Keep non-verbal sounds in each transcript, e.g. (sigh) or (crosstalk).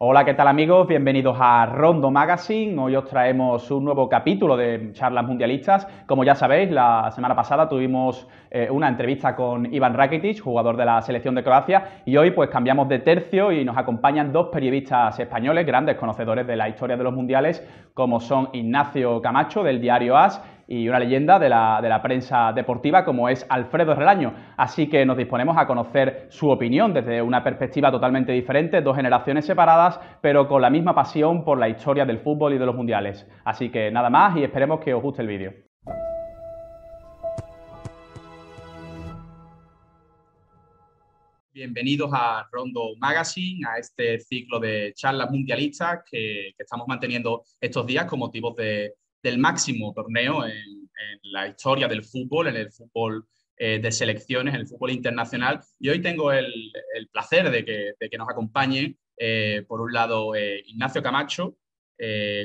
Hola, ¿qué tal amigos? Bienvenidos a Rondo Magazine. Hoy os traemos un nuevo capítulo de charlas mundialistas. Como ya sabéis, la semana pasada tuvimos eh, una entrevista con Ivan Rakitic, jugador de la selección de Croacia, y hoy pues cambiamos de tercio y nos acompañan dos periodistas españoles, grandes conocedores de la historia de los mundiales, como son Ignacio Camacho del diario AS y una leyenda de la, prensa deportiva como es Alfredo Relaño. Así que nos disponemos a conocer su opinión desde una perspectiva totalmente diferente, dos generaciones separadas, pero con la misma pasión por la historia del fútbol y de los mundiales. Así que nada más y esperemos que os guste el vídeo. Bienvenidos a Rondo Magazine, a este ciclo de charlas mundialistas que, que estamos manteniendo estos días con motivos de, del máximo torneo en, la historia del fútbol, en el fútbol eh, de selecciones, en el fútbol internacional. Y hoy tengo el, placer de que, nos acompañe, eh, por un lado, eh, Ignacio Camacho,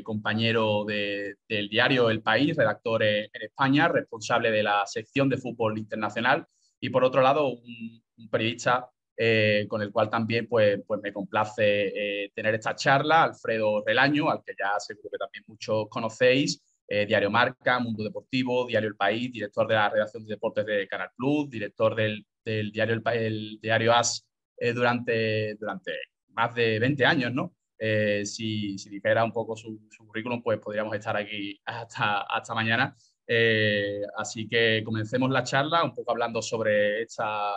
compañero del diario El País, redactor en España, responsable de la sección de fútbol internacional, y por otro lado, un periodista eh, con el cual también pues, pues me complace eh, tener esta charla. Alfredo Relaño, al que ya seguro que también muchos conocéis, eh, Diario Marca, Mundo Deportivo, Diario El País, director de la redacción de deportes de Canal Plus, director del, diario, el, diario AS durante, durante más de 20 años, ¿no? si, si dijera un poco su, su, currículum, pues podríamos estar aquí hasta, hasta mañana. así que comencemos la charla un poco hablando sobre esta,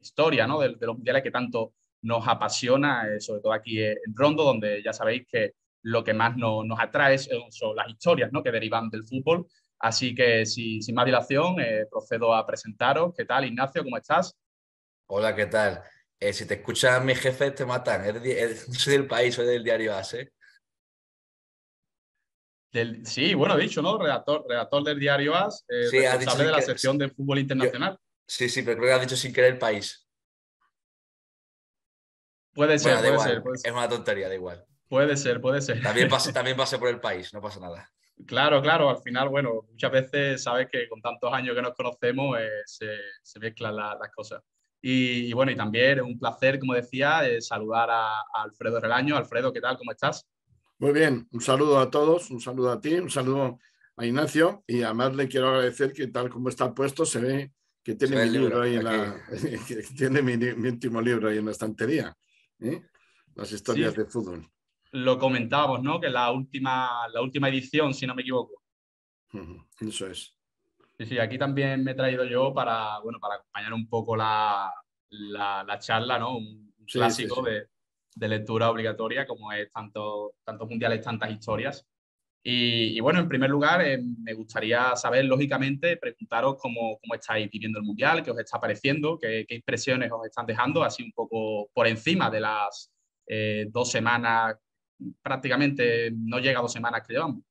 historia ¿no? de, los mundiales que tanto nos apasiona, eh, sobre todo aquí eh, en Rondo, donde ya sabéis que lo que más nos atrae eh, son las historias ¿no? que derivan del fútbol. Así que sin más dilación, procedo a presentaros. ¿Qué tal, Ignacio? ¿Cómo estás? Hola, ¿qué tal? si te escuchan mis jefes, te matan. (laughs) soy del país, soy del diario AS. sí, bueno, dicho, ¿no? Redactor, del diario AS, responsable de la sección de fútbol internacional. Sí, sí, pero creo que has dicho sin querer el país. Puede ser, puede, ser Es una tontería, da igual. Puede ser, puede ser. También pase, (laughs) también por el país, no pasa nada. Claro, claro, al final, bueno, muchas veces sabes que con tantos años que nos conocemos eh, se, mezclan las cosas. Y, bueno, y también es un placer, como decía, eh, saludar a, a, Alfredo Relaño. Alfredo, ¿qué tal? ¿Cómo estás? Muy bien, un saludo a todos, un saludo a ti, un saludo a Ignacio y además le quiero agradecer que tal como está puesto se ve que tiene, mi, libro, (laughs) mi, último libro ahí en la estantería, ¿eh? las historias de fútbol. Lo comentábamos, ¿no? Que la última, la última edición, si no me equivoco. Eso es. Sí, sí, aquí también me he traído yo para, bueno, para acompañar un poco la, charla, ¿no? Un clásico de, de, lectura obligatoria, como es tanto, tantos mundiales, tantas historias. Y, bueno, en primer lugar, eh, me gustaría saber, lógicamente, preguntaros cómo, cómo, estáis viviendo el Mundial, qué os está pareciendo, qué, impresiones os están dejando, así un poco por encima de las eh, dos semanas, prácticamente no llega a dos semanas que llevamos.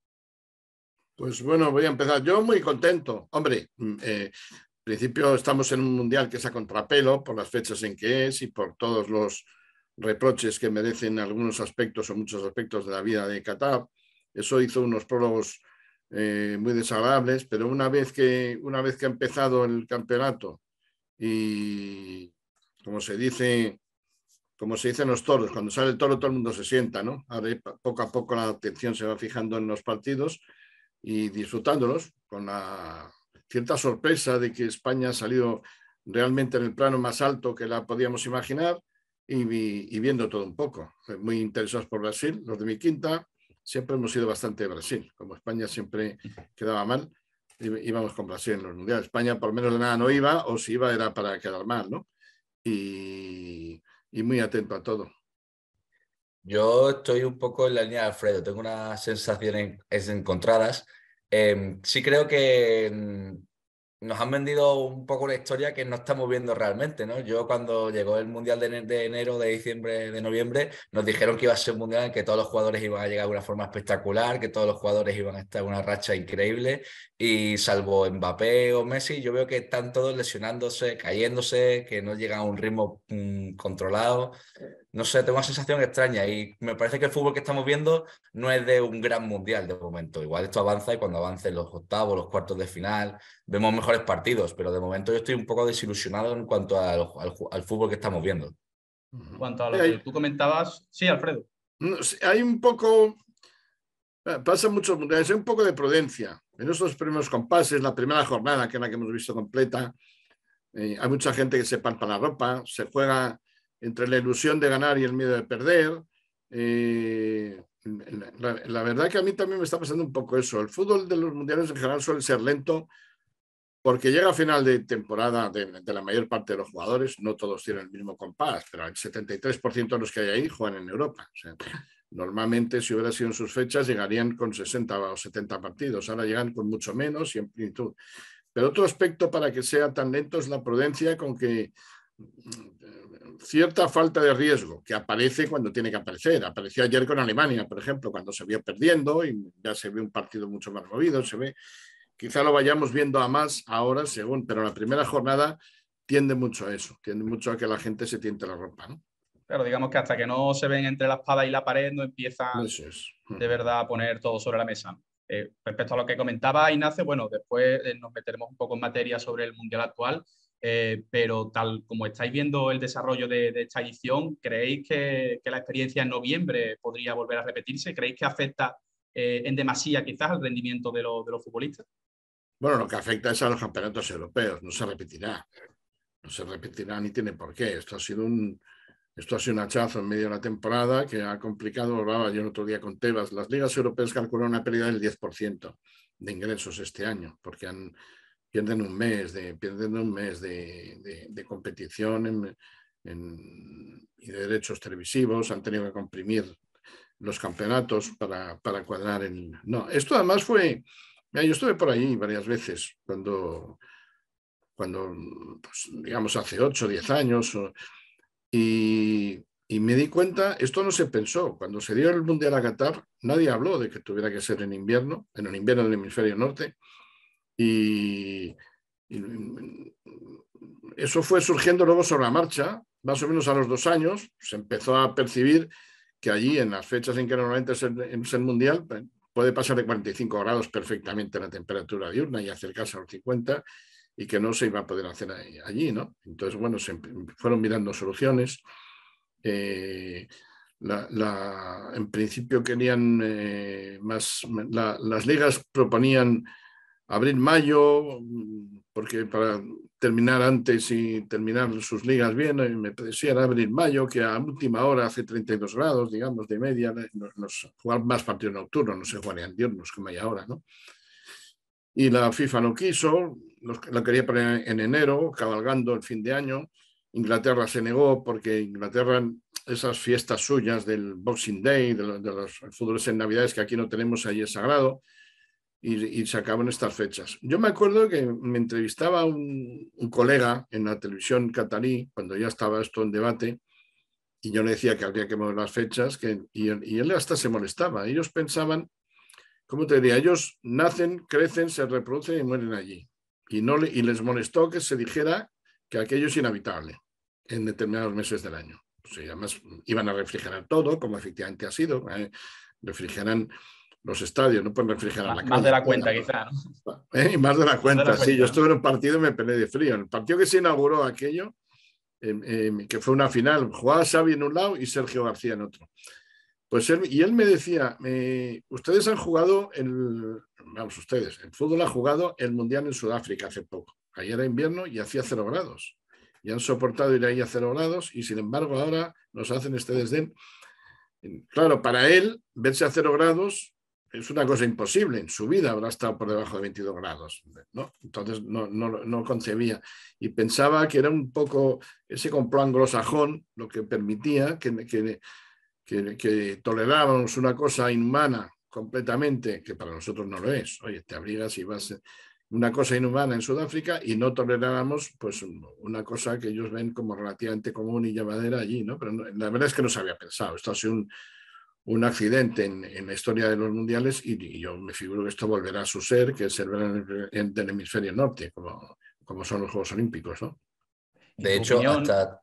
Pues bueno, voy a empezar. Yo muy contento. Hombre, mm, eh, en principio estamos en un mundial que es a contrapelo por las fechas en que es y por todos los reproches que merecen algunos aspectos o muchos aspectos de la vida de Qatar. Eso hizo unos prólogos eh, muy desagradables, pero una vez, que, una vez que ha empezado el campeonato y, como se dice, como se dice los toros, cuando sale el toro todo el mundo se sienta, ¿no? Ahora poco a poco la atención se va fijando en los partidos y disfrutándolos con la cierta sorpresa de que España ha salido realmente en el plano más alto que la podíamos imaginar y viendo todo un poco. Muy interesados por Brasil, los de mi quinta, siempre hemos sido bastante Brasil. Como España siempre quedaba mal, íbamos con Brasil en los mundiales. España por menos de nada no iba, o si iba era para quedar mal, ¿no? Y, muy atento a todo. Yo estoy un poco en la línea de Alfredo, tengo unas sensaciones encontradas. Em, sí creo que em, nos han vendido un poco la historia que no estamos viendo realmente, ¿no? Yo cuando llegó el Mundial de enero, de diciembre, de noviembre, nos dijeron que iba a ser un Mundial en que todos los jugadores iban a llegar de una forma espectacular, que todos los jugadores iban a estar en una racha increíble y salvo Mbappé o Messi, yo veo que están todos lesionándose, cayéndose, que no llegan a un ritmo mm, controlado no sé, tengo una sensación extraña y me parece que el fútbol que estamos viendo no es de un gran mundial de momento. Igual esto avanza y cuando avancen los octavos, los cuartos de final, vemos mejores partidos, pero de momento yo estoy un poco desilusionado en cuanto al, fútbol que estamos viendo. En cuanto a lo que tú comentabas, sí, Alfredo. Mm, hay un poco, eh, pasa mucho, hay eh, un poco de prudencia. En estos primeros compases, la primera jornada, que es la que hemos visto completa, eh, hay mucha gente que se palpa la ropa, se juega entre la ilusión de ganar y el miedo de perder. Eh, la, verdad que a mí también me está pasando un poco eso. El fútbol de los mundiales en general suele ser lento porque llega a final de temporada de, la mayor parte de los jugadores, no todos tienen el mismo compás, pero el 73% de los que hay ahí juegan en Europa. normalmente si hubiera sido en sus fechas llegarían con 60 o 70 partidos, ahora llegan con mucho menos y en plenitud. Pero otro aspecto para que sea tan lento es la prudencia con que cierta falta de riesgo que aparece cuando tiene que aparecer. Apareció ayer con Alemania, por ejemplo, cuando se vio perdiendo y ya se ve un partido mucho más movido, se ve. Quizá lo vayamos viendo a más ahora, según, pero la primera jornada tiende mucho a eso, tiende mucho a que la gente se tiente la ropa, Pero digamos que hasta que no se ven entre la espada y la pared, no empiezan mm. de verdad a poner todo sobre la mesa. Eh, respecto a lo que comentaba Ignacio, bueno, después eh, nos meteremos un poco en materia sobre el Mundial actual eh, pero tal como estáis viendo el desarrollo de, esta edición, ¿creéis que, la experiencia en noviembre podría volver a repetirse? ¿Creéis que afecta eh, en demasía quizás al rendimiento de, los futbolistas? Bueno, lo que afecta es a los campeonatos europeos, no se repetirá. No se repetirá ni tiene por qué. Esto ha sido un, esto ha sido un hachazo en medio de la temporada que ha complicado, hablaba yo el otro día con Tebas, las ligas europeas calcularon una pérdida del 10% de ingresos este año, porque han, pierden un mes de, pierden un mes de, de, competición y de derechos televisivos, han tenido que comprimir los campeonatos para, para cuadrar el... No, esto además fue... yo estuve por ahí varias veces cuando, cuando pues, digamos, hace 8 o 10 años y, y, me di cuenta, esto no se pensó. Cuando se dio el Mundial a Qatar, nadie habló de que tuviera que ser en invierno, en el invierno del hemisferio norte, y, mm, eso fue surgiendo luego sobre la marcha, más o menos a los dos años, se empezó a percibir que allí, en las fechas en que normalmente es el, mundial, pues, puede pasar de 45 grados perfectamente la temperatura diurna y acercarse a los 50 y que no se iba a poder hacer allí, ¿no? Entonces, bueno, se fueron mirando soluciones. Eh, la, en principio querían eh, más, las ligas proponían abril, mayo, porque para terminar antes y terminar sus ligas bien, eh, me decían abrir mayo, que a última hora hace 32 grados, digamos, de media, nos, jugar más partidos nocturnos, no se jugarían diurnos como hay ahora, ¿no? Y la FIFA no quiso, lo quería poner en enero, cabalgando el fin de año. Inglaterra se negó porque Inglaterra, esas fiestas suyas del Boxing Day, de, los, de en Navidades que aquí no tenemos, allí es sagrado, y, se acaban estas fechas. Yo me acuerdo que me entrevistaba un, colega en la televisión catalí cuando ya estaba esto en debate, y yo le decía que habría que mover las fechas, que, y, él hasta se molestaba. Ellos pensaban, ¿cómo te diría? Ellos nacen, crecen, se reproducen y mueren allí. Y, no, y les molestó que se dijera que aquello es inhabitable en determinados meses del año. además iban a refrigerar todo, como efectivamente ha sido. Eh, refrigeran los estadios, no pueden refrigerar la Más de la cuenta, quizás. quizá. Más de la cuenta, sí. Yo estuve en un partido y me peleé de frío. el partido que se inauguró aquello, que fue una final, jugaba Xavi en un lado y Sergio García en otro. Pues y él me decía, ustedes han jugado, el, vamos, ustedes, el fútbol ha jugado el Mundial en Sudáfrica hace poco. Ahí era invierno y hacía cero grados. Y han soportado ir ahí a cero grados y sin embargo ahora nos hacen este desdén. Claro, para él, verse a cero grados es una cosa imposible, en su vida habrá estado por debajo de 22 grados, ¿no? Entonces no, no, no concebía y pensaba que era un poco ese complot anglosajón lo que permitía que, que, que, que tolerábamos una cosa inhumana completamente, que para nosotros no lo es. Oye, te abrigas y vas una cosa inhumana en Sudáfrica y no toleráramos pues una cosa que ellos ven como relativamente común y llevadera allí, ¿no? Pero la verdad es que no se había pensado. Esto ha sido un, un accidente en, la historia de los mundiales y, yo me figuro que esto volverá a suceder, que se verá en, el, hemisferio norte, como, como, son los Juegos Olímpicos. ¿no? De hecho, hasta,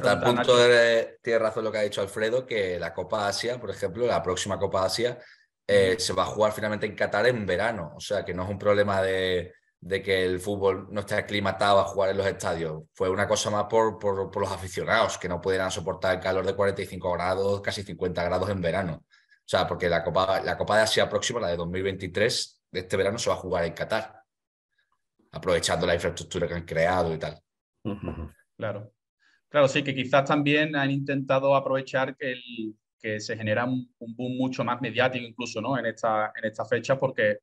tal punto de, tiene razón lo que ha dicho Alfredo, que la Copa Asia, por ejemplo, la próxima Copa Asia eh, se va a jugar finalmente en Qatar en verano, o sea que no es un problema de de que el fútbol no está aclimatado a jugar en los estadios. Fue una cosa más por, por, los aficionados, que no pudieran soportar el calor de 45 grados, casi 50 grados en verano. O sea, porque la Copa, de Asia próxima, la de 2023, de este verano se va a jugar en Qatar, aprovechando la infraestructura que han creado y tal. (laughs) Claro. Claro, sí, que quizás también han intentado aprovechar que, se genera un, boom mucho más mediático incluso, ¿no? En esta, en esta fecha, porque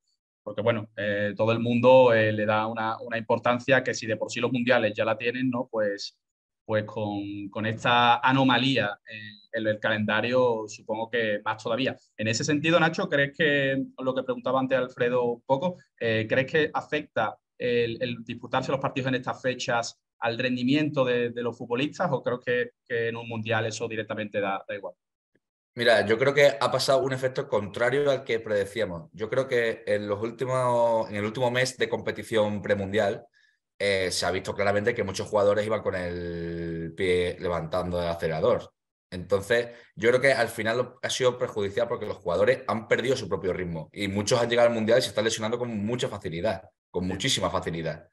porque bueno, eh, todo el mundo eh, le da una, importancia que si de por sí los mundiales ya la tienen, ¿no? Pues, pues con, esta anomalía en, el calendario, supongo que más todavía. En ese sentido, Nacho, ¿crees que, lo que preguntaba antes Alfredo poco, eh, ¿crees que afecta el, disputarse los partidos en estas fechas al rendimiento de, los futbolistas o creo que, que, en un mundial eso directamente da igual? Mira, yo creo que ha pasado un efecto contrario al que predecíamos. Yo creo que en, los últimos, en el último mes de competición premundial eh, se ha visto claramente que muchos jugadores iban con el pie levantando el acelerador. Entonces, yo creo que al final ha sido perjudicial porque los jugadores han perdido su propio ritmo y muchos han llegado al Mundial y se están lesionando con mucha facilidad, con muchísima facilidad.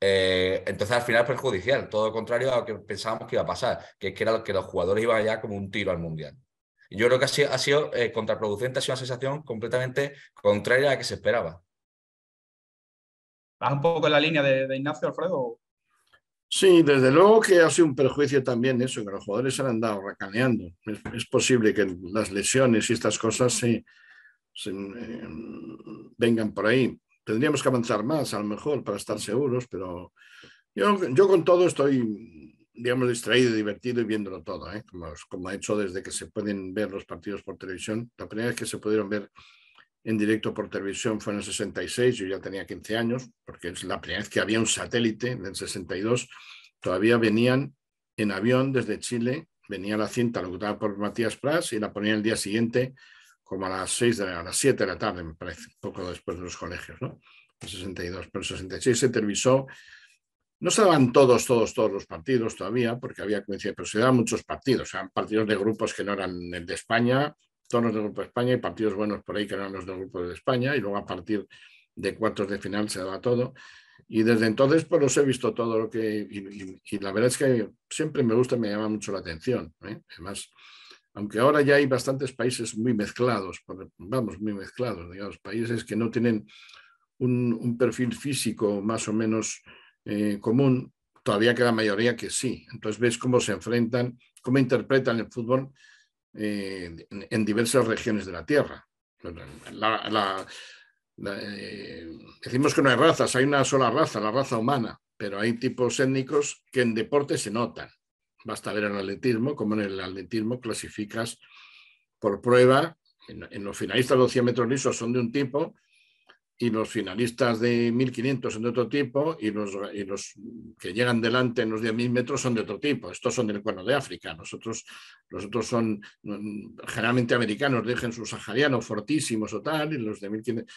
Eh, entonces al final es perjudicial, todo lo contrario a lo que pensábamos que iba a pasar, que es que, que los jugadores iban ya como un tiro al mundial. Yo creo que ha sido, eh, contraproducente, ha sido una sensación completamente contraria a la que se esperaba. ¿Vas un poco en la línea de, Ignacio, Alfredo? Sí, desde luego que ha sido un perjuicio también eso, que los jugadores se han andado racaneando. Es, posible que las lesiones y estas cosas eh, vengan por ahí. Tendríamos que avanzar más, a lo mejor, para estar seguros, pero yo, yo con todo estoy digamos, distraído, divertido y viéndolo todo, ¿eh? como, ha hecho desde que se pueden ver los partidos por televisión. La primera vez que se pudieron ver en directo por televisión fue en el 66, yo ya tenía 15 años, porque es la primera vez que había un satélite, en el 62 todavía venían en avión desde Chile, venía la cinta locutada por Matías pras y la ponían el día siguiente como a las 6 a las 7 de la tarde, me parece, poco después de los colegios, ¿no? El 62, pero el 66 se televisó no daban todos, todos, todos los partidos todavía, porque había coincidencia, pero se daban muchos partidos, eran partidos de grupos que no eran el de España, todos los del Grupo de España y partidos buenos por ahí que eran los del Grupo de España, y luego a partir de cuartos de final se daba todo. Y desde entonces, pues los he visto todo lo que. Y, la verdad es que siempre me gusta, me llama mucho la atención. ¿eh? Además, aunque ahora ya hay bastantes países muy mezclados, vamos, muy mezclados, digamos, países que no tienen un perfil físico más o menos eh, común, todavía queda mayoría que sí. Entonces ves cómo se enfrentan, cómo interpretan el fútbol eh, en, diversas regiones de la Tierra. Eh, decimos que no hay razas, hay una sola raza, la raza humana, pero hay tipos étnicos que en deporte se notan. Basta ver el atletismo, como en el atletismo clasificas por prueba, en, los finalistas los 100 metros lisos son de un tipo y los finalistas de 1500 son de otro tipo y los, los que llegan delante en los 10.000 metros son de otro tipo. Estos son del cuerno de África. Nosotros, los otros son mm, generalmente americanos, dejen sus subsahariano, fortísimos o tal, y los de 1500.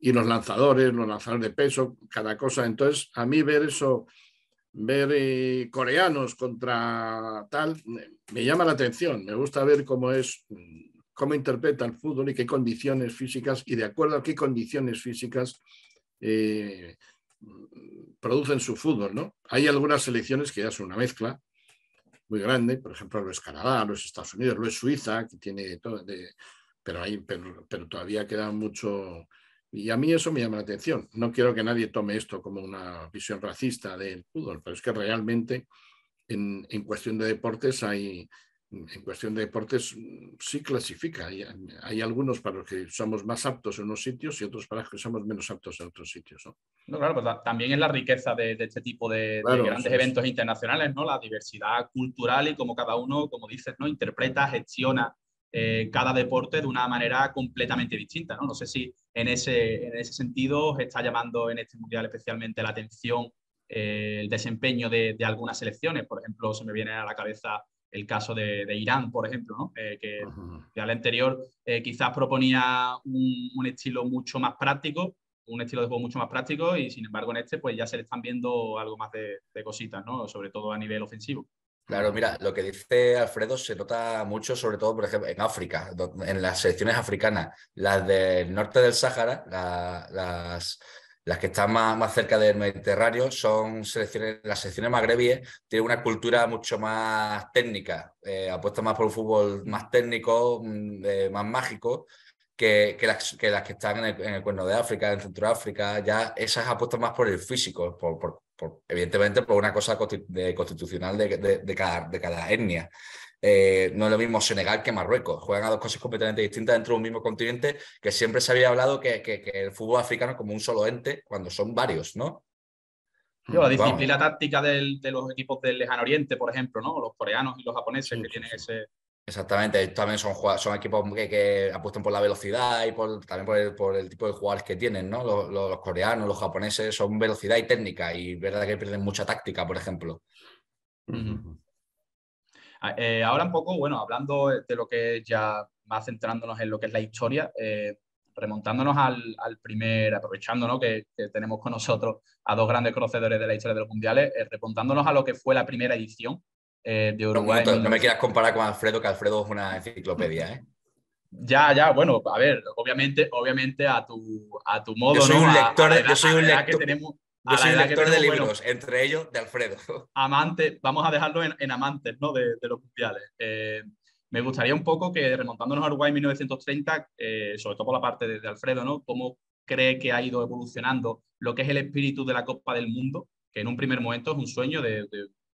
y los lanzadores, los lanzadores de peso, cada cosa. Entonces, a mí ver eso, ver eh, coreanos contra tal, me llama la atención. Me gusta ver cómo es mm, cómo interpreta el fútbol y qué condiciones físicas y de acuerdo a qué condiciones físicas eh, producen su fútbol. ¿no? Hay algunas selecciones que ya son una mezcla muy grande, por ejemplo, lo es Canadá, lo es Estados Unidos, lo es Suiza, que tiene todo, pero, todavía queda mucho... Y a mí eso me llama la atención. No quiero que nadie tome esto como una visión racista del fútbol, pero es que realmente en cuestión de deportes hay, Mm, en cuestión de deportes mm, sí clasifica. Hay, algunos para los que somos más aptos en unos sitios y otros para los que somos menos aptos en otros sitios. No, no claro, pues también es la riqueza de, este tipo de, grandes eventos internacionales, ¿no? La diversidad cultural y como cada uno, como dices, ¿no? Interpreta, gestiona eh, cada deporte de una manera completamente distinta, ¿no? No sé si en ese, en ese sentido está llamando en este mundial especialmente la atención eh, el desempeño de, de algunas selecciones. Por ejemplo, se me viene a la cabeza el caso de, Irán, por ejemplo, eh, que, al anterior eh, quizás proponía un, estilo mucho más práctico, un estilo de juego mucho más práctico y sin embargo en este pues ya se le están viendo algo más de, cositas, ¿no? sobre todo a nivel ofensivo. Claro, mira, lo que dice Alfredo se nota mucho, sobre todo, por ejemplo, en África, en las selecciones africanas, las del norte del Sáhara, las las que están más, cerca del Mediterráneo son selecciones, las selecciones magrebíes tienen una cultura mucho más técnica, eh, apuestan más por un fútbol más técnico, mm, eh, más mágico, que, que, las, que, están en el, cuerno de África, en Centroáfrica, ya esas apuestan más por el físico, por, evidentemente por una cosa constitucional cada, de cada etnia. Eh, no es lo mismo Senegal que Marruecos. Juegan a dos cosas completamente distintas dentro de un mismo continente que siempre se había hablado que, el fútbol africano como un solo ente cuando son varios, ¿no? Yo, la mm, disciplina táctica de los equipos del Lejano Oriente, por ejemplo, ¿no? Los coreanos y los japoneses que tienen ese... Exactamente, también son, son equipos que, apuestan por la velocidad y por, también por el, tipo de jugadores que tienen, ¿no? Los, coreanos, los japoneses son velocidad y técnica y verdad que pierden mucha táctica, por ejemplo. Ah, eh, ahora un poco, bueno, hablando de lo que ya más centrándonos en lo que es la historia, eh, remontándonos al, primer, aprovechando ¿no? que, tenemos con nosotros a dos grandes conocedores de la historia de los mundiales, eh, remontándonos a lo que fue la primera edición de Uruguay. No, me quieras comparar con Alfredo, que Alfredo es una enciclopedia, Ya, ya, bueno, a ver, obviamente, obviamente a tu, a tu modo. Yo soy un lector, yo soy un lector. Que tenemos, yo soy de libros, entre ellos de Alfredo. (laughs) Amante, vamos a dejarlo en, amantes ¿no? de, los mundiales. Eh, me gustaría un poco que, remontándonos a Uruguay en 1930, eh, sobre todo por la parte de, Alfredo, ¿no? ¿Cómo cree que ha ido evolucionando lo que es el espíritu de la Copa del Mundo? Que en un primer momento es un sueño de,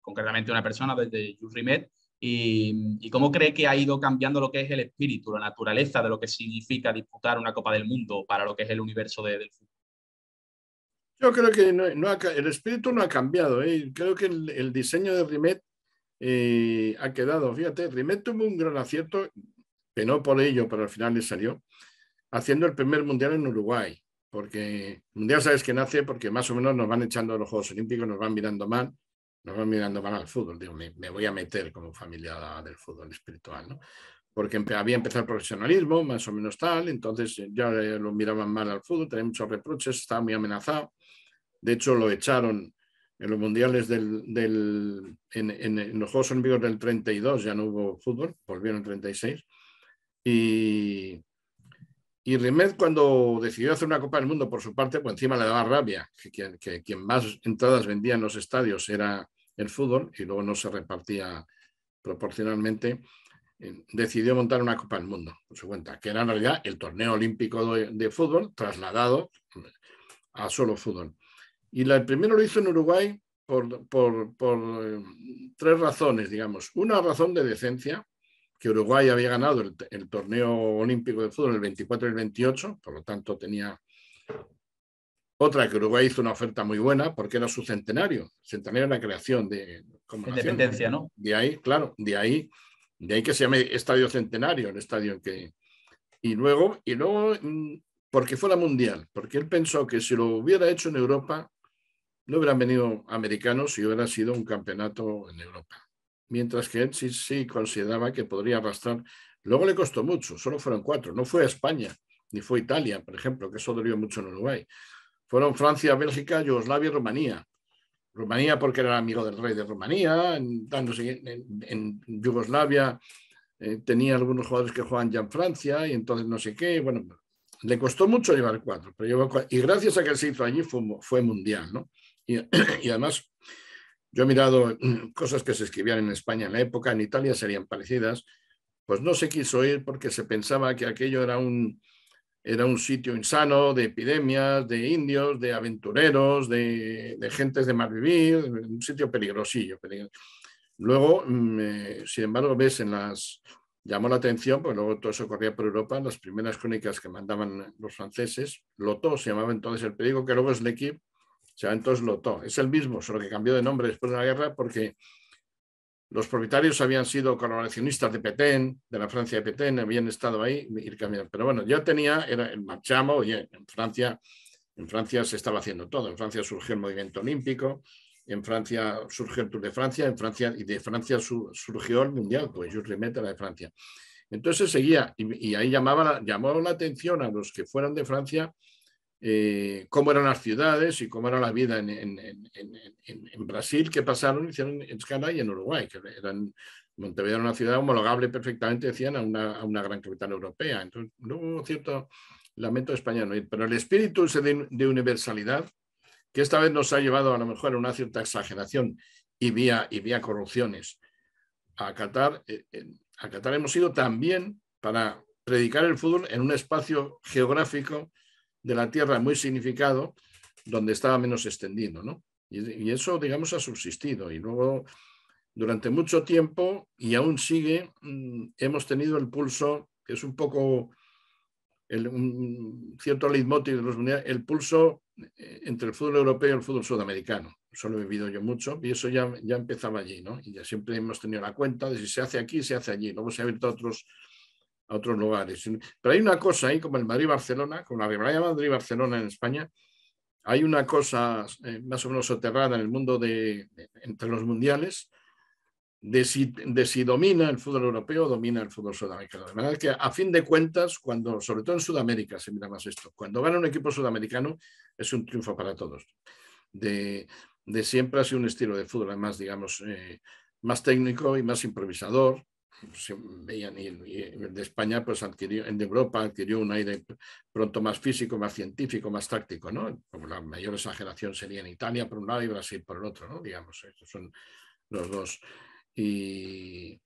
concretamente una persona, desde Jurrimet. y, y, cómo cree que ha ido cambiando lo que es el espíritu, la naturaleza de lo que significa disputar una Copa del Mundo para lo que es el universo del fútbol. Yo creo que no, el espíritu no ha cambiado. ¿eh? Creo que el, diseño de Rimet eh, ha quedado. Fíjate, Rimet tuvo un gran acierto, que por ello, pero al final le salió, haciendo el primer mundial en Uruguay. Porque mundial sabes que nace porque más o menos nos van echando los Juegos Olímpicos, nos van mirando mal, nos van mirando mal al fútbol. me, voy a meter como familia del fútbol espiritual, ¿no? porque había empezado el profesionalismo, más o menos tal, entonces eh, ya lo miraban mal al fútbol, tenía muchos reproches, estaba muy amenazado. De hecho, lo echaron en los mundiales del, en, en, los Juegos Olímpicos del 32, ya no hubo fútbol, volvieron en 36. Y, y cuando decidió hacer una Copa del Mundo por su parte, pues encima le daba rabia, que, quien más entradas vendía en los estadios era el fútbol y luego no se repartía proporcionalmente decidió montar una Copa del Mundo por su cuenta, que era en realidad el torneo olímpico de fútbol trasladado a solo fútbol. Y el primero lo hizo en Uruguay por, por, por eh, tres razones, digamos. Una razón de decencia, que Uruguay había ganado el, torneo olímpico de fútbol el 24 y el 28, por lo tanto tenía otra que Uruguay hizo una oferta muy buena porque era su centenario, centenario la creación de independencia, ¿no? De ahí, claro, de ahí, de ahí que se llame Estadio Centenario, el estadio en que y luego y luego mm, porque fuera mundial, porque él pensó que si lo hubiera hecho en Europa no hubieran venido americanos si hubiera sido un campeonato en Europa. Mientras que él sí, sí consideraba que podría arrastrar. Luego le costó mucho, solo fueron cuatro. No fue España, ni fue Italia, por ejemplo, que eso dolió mucho en Uruguay. Fueron Francia, Bélgica, Yugoslavia y Rumanía. Rumanía porque era amigo del rey de Rumanía, en, Yugoslavia eh, tenía algunos jugadores que juegan ya en Francia y entonces no sé qué. Bueno, le costó mucho llevar cuatro, pero Y gracias a que el hizo allí fue mundial, ¿no? (clears throat) Y, además, yo he mirado (clears throat) cosas que se escribían en España en la época, en Italia serían parecidas, pues no se quiso ir porque se pensaba que aquello era un, era un sitio insano de epidemias, de indios, de aventureros, de, gentes de mal vivir, un sitio peligrosillo. Luego, mm, eh, sin embargo, ves en las... Llamó la atención, porque luego todo eso corría por Europa, las primeras crónicas que mandaban los franceses, Loto se llamaba entonces el periódico, que luego es o sea, entonces Lotó. Es el mismo, solo que cambió de nombre después de la guerra porque los propietarios habían sido colaboracionistas de Petén, de la Francia de Petén, habían estado ahí ir cambiando. Pero bueno, yo tenía, era el marchamo, oye, en Francia, en Francia se estaba haciendo todo. En Francia surgió el movimiento olímpico, en Francia surgió el Tour de Francia, en Francia, y de Francia surgió el Mundial, pues Jules Rimet era de Francia. Entonces seguía, y, ahí llamaba, llamó la atención a los que fueron de Francia eh, cómo eran las ciudades y cómo era la vida en, Brasil, que pasaron, hicieron en Escala y en Uruguay, que eran, Montevideo era una ciudad homologable perfectamente, decían, a una, gran capital europea. Entonces, no hubo cierto lamento español, pero el espíritu ese de, universalidad, que esta vez nos ha llevado a lo mejor a una cierta exageración y vía, y vía corrupciones, a Qatar, eh, a Qatar hemos ido también para predicar el fútbol en un espacio geográfico de la tierra muy significado donde estaba menos extendido, ¿no? Y, eso, digamos, ha subsistido. Y luego, durante mucho tiempo, y aún sigue, mm, hemos tenido el pulso, que es un poco un cierto leitmotiv de los mundiales, el pulso eh, entre el fútbol europeo y el fútbol sudamericano. Eso lo he vivido yo mucho y eso ya, ya empezaba allí, ¿no? Y ya siempre hemos tenido la cuenta de si se hace aquí, se hace allí. Luego se ha abierto otros otros lugares. Pero hay una cosa ahí, como el Madrid-Barcelona, como la rivalidad Madrid-Barcelona en España, hay una cosa eh, más o menos soterrada en el mundo de, entre los mundiales, de si, domina el fútbol europeo domina el fútbol sudamericano. De manera que, a fin de cuentas, cuando, sobre todo en Sudamérica, se mira más esto, cuando gana un equipo sudamericano es un triunfo para todos. De, siempre ha sido un estilo de fútbol, más, digamos, eh, más técnico y más improvisador, pues, veían y el, de España pues adquirió, en de Europa adquirió un aire pronto más físico, más científico, más táctico, ¿no? Como la mayor exageración sería en Italia por un lado y Brasil por el otro, ¿no? Digamos, estos son los dos. Y,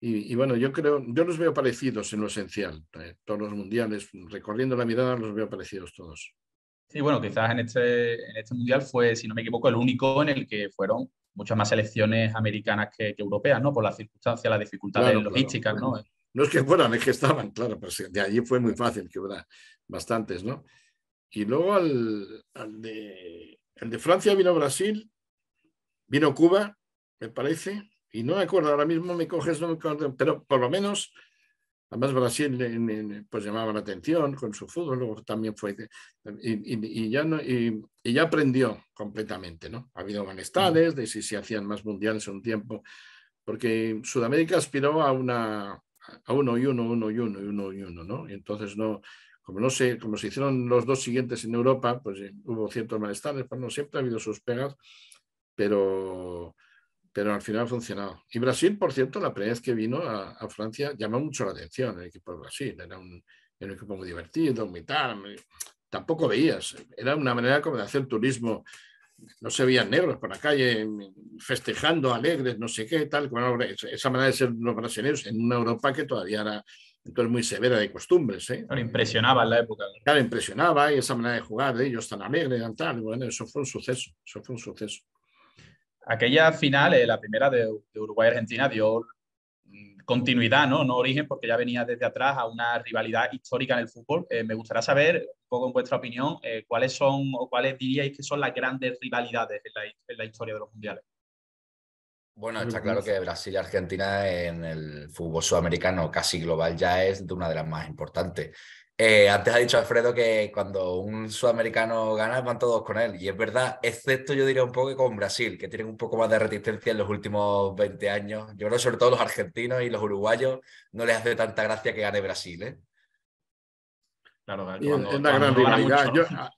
y, bueno, yo creo, yo los veo parecidos en lo esencial. Eh, todos los mundiales, recorriendo la mirada, los veo parecidos todos. Sí, bueno, quizás en este, en este mundial fue, si no me equivoco, el único en el que fueron muchas más elecciones americanas que, europeas, ¿no? Por las circunstancias, la dificultad logística logísticas, ¿no? No es que fueran, es que estaban, claro, pero de allí fue muy fácil que hubiera bastantes, ¿no? Y luego al, de, el de Francia vino Brasil, vino Cuba, me parece, y no me acuerdo, ahora mismo me coges, no me acuerdo, pero por lo menos Además, Brasil pues llamaba la atención con su fútbol, luego también fue. Y, ya, y, ya aprendió completamente, ¿no? Ha habido malestares de si se hacían más mundiales un tiempo, porque Sudamérica aspiró a una a uno y uno, uno y uno, y uno y uno, ¿no? entonces no, como no sé, como se hicieron los dos siguientes en Europa, pues eh, hubo ciertos malestares, pero pues, no siempre ha habido sus pegas, pero pero al final ha funcionado. Y Brasil, por cierto, la primera vez que vino a, Francia llamó mucho la atención el equipo de Brasil. Era un, equipo muy divertido, muy tal. Tampoco veías. Era una manera como de hacer turismo. No se veían negros por la calle festejando, alegres, no sé qué, tal. esa manera de ser los brasileños en una Europa que todavía era muy severa de costumbres. ¿eh? impresionaba en la época. Claro, impresionaba y esa manera de jugar de ellos tan alegres. tan tal. Bueno, eso fue un suceso. Eso fue un suceso aquella final, eh, la primera de, de Uruguay-Argentina, dio mm, continuidad, ¿no? No origen, porque ya venía desde atrás a una rivalidad histórica en el fútbol. Eh, me gustaría saber, un poco en vuestra opinión, eh, cuáles son o cuáles diríais que son las grandes rivalidades en la, historia de los mundiales. Bueno, está claro que Brasil y Argentina en el fútbol sudamericano casi global ya es de una de las más importantes. Eh, antes ha dicho Alfredo que cuando un sudamericano gana van todos con él. Y es verdad, excepto yo diría un poco con Brasil, que tienen un poco más de resistencia en los últimos 20 años. Yo creo sobre todo los argentinos y los uruguayos no les hace tanta gracia que gane Brasil. ¿eh? Claro, es una gran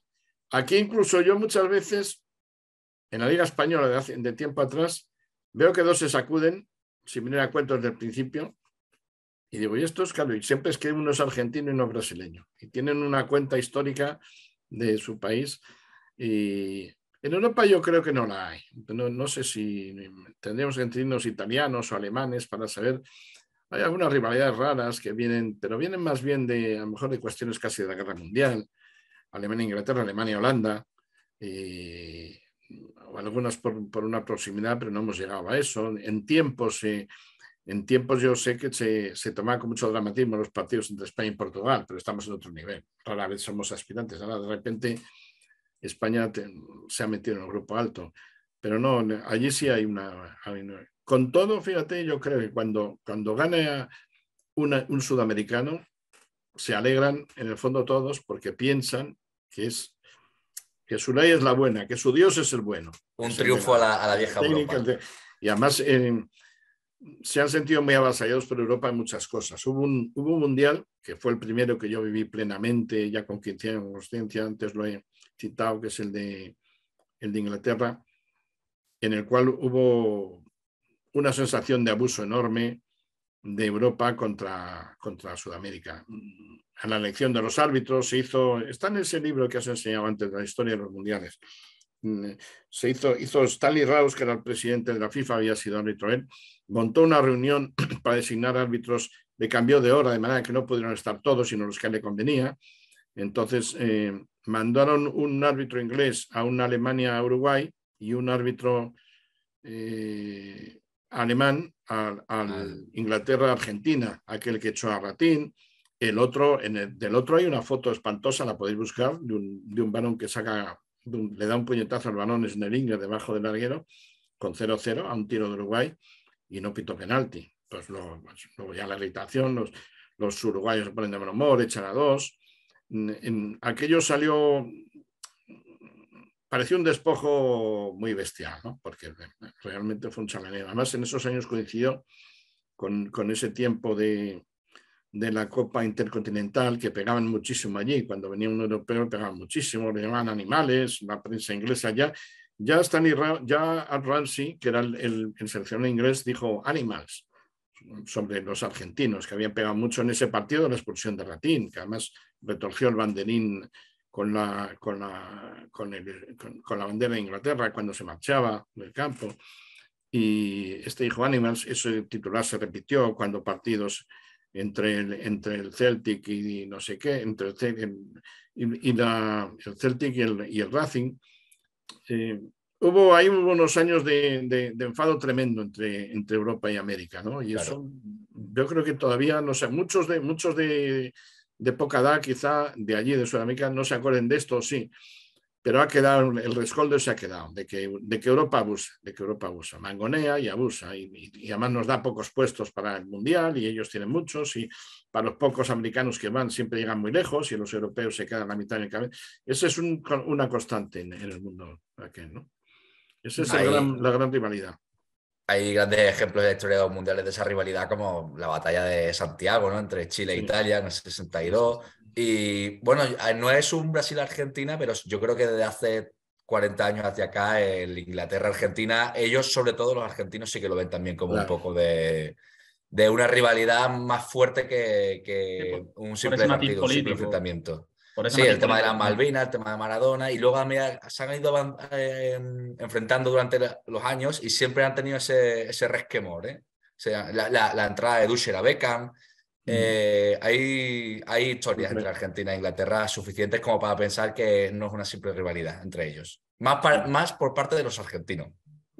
aquí incluso yo muchas veces, en la Liga Española de, tiempo atrás, veo que dos se sacuden, si me a desde el principio, y digo, y es claro, y siempre es que uno es argentino y uno es brasileño. Y tienen una cuenta histórica de su país. Y en Europa yo creo que no la hay. No, no sé si tendríamos que decirnos italianos o alemanes para saber. Hay algunas rivalidades raras que vienen, pero vienen más bien de, a lo mejor, de cuestiones casi de la guerra mundial. Alemania, Inglaterra, Alemania, Holanda. o algunas por, por, una proximidad, pero no hemos llegado a eso. En tiempos eh, en tiempos yo sé que se, se tomaban con mucho dramatismo los partidos entre España y Portugal, pero estamos en otro nivel. Rara vez somos aspirantes. Ahora de repente España se ha metido en el grupo alto. Pero no, allí sí hay una, Con todo, fíjate, yo creo que cuando, cuando gana un sudamericano, se alegran en el fondo todos porque piensan que es que su ley es la buena, que su Dios es el bueno. Un triunfo a la, a la, vieja Europa. Y además, en eh, se han sentido muy avasallados por Europa en muchas cosas. Hubo un, hubo mundial, que fue el primero que yo viví plenamente, ya con conciencia, antes lo he citado, que es el de, el de Inglaterra, en el cual hubo una sensación de abuso enorme de Europa contra, Sudamérica. A la elección de los árbitros se hizo, está en ese libro que has enseñado antes, la historia de los mundiales, Mm, se hizo, hizo Stanley Rouse, que era el presidente de la FIFA, había sido árbitro él, montó una reunión (clears throat) para designar árbitros de cambio de hora, de manera que no pudieron estar todos, sino los que le convenía. Entonces, eh, mandaron un árbitro inglés a una Alemania a Uruguay y un árbitro eh, alemán a ah. Inglaterra Argentina, aquel que echó a Ratín. El otro, en el, del otro hay una foto espantosa, la podéis buscar, de un, de un varón que saca le da un puñetazo al balón Snellinger debajo del larguero con 0-0 a un tiro de Uruguay y no pito penalti. Pues, pues luego, ya la irritación, los, los uruguayos ponen de mal humor, echan a dos. En, aquello salió, pareció un despojo muy bestial, porque realmente fue un chamanero. Además, en esos años coincidió con ese tiempo de, de la Copa Intercontinental, que pegaban muchísimo allí, cuando venía un europeo pegaban muchísimo, le llamaban animales, la prensa inglesa ya, ya Stanley, ya Al Ramsey, que era el, el, el inglés, dijo animals sobre los argentinos, que habían pegado mucho en ese partido la expulsión de Ratín, que además retorció el banderín con la, con la, el, con, con la bandera de Inglaterra cuando se marchaba del campo. Y este dijo animals, ese titular se repitió cuando partidos entre el, Celtic y, no sé qué, entre el, y, la, Celtic y el, Racing. Eh, hubo ahí unos años de, enfado tremendo entre, entre Europa y América, ¿no? Y eso yo creo que todavía, no sé, muchos de, muchos de, de poca edad quizá de allí, de Sudamérica, no se acuerden de esto, sí pero ha quedado, el rescoldo se ha quedado, de que, de que Europa abusa, de que Europa abusa, mangonea y abusa, y, además nos da pocos puestos para el Mundial, y ellos tienen muchos, y para los pocos americanos que van siempre llegan muy lejos, y los europeos se quedan la mitad en el camino. Esa es una constante en, el mundo ¿no? Esa es gran, la gran rivalidad. Hay grandes ejemplos de historia de los mundiales de esa rivalidad, como la batalla de Santiago, ¿no? Entre Chile e Italia en el 62, y bueno, ah, no es un Brasil-Argentina, pero yo creo que desde hace 40 años hacia acá, el Inglaterra-Argentina, ellos, sobre todo los argentinos, sí que lo ven también como un poco de, una rivalidad más fuerte que, que un simple partido, un simple enfrentamiento. Sí, el tema de las Malvinas, el tema de Maradona, y luego se han ido eh, enfrentando durante los años y siempre han tenido ese, ese resquemor. ¿eh? O sea, la, entrada de Dusher a Beckham, eh, hay, historias entre Argentina e Inglaterra suficientes como para pensar que no es una simple rivalidad entre ellos. Más, más por parte de los argentinos,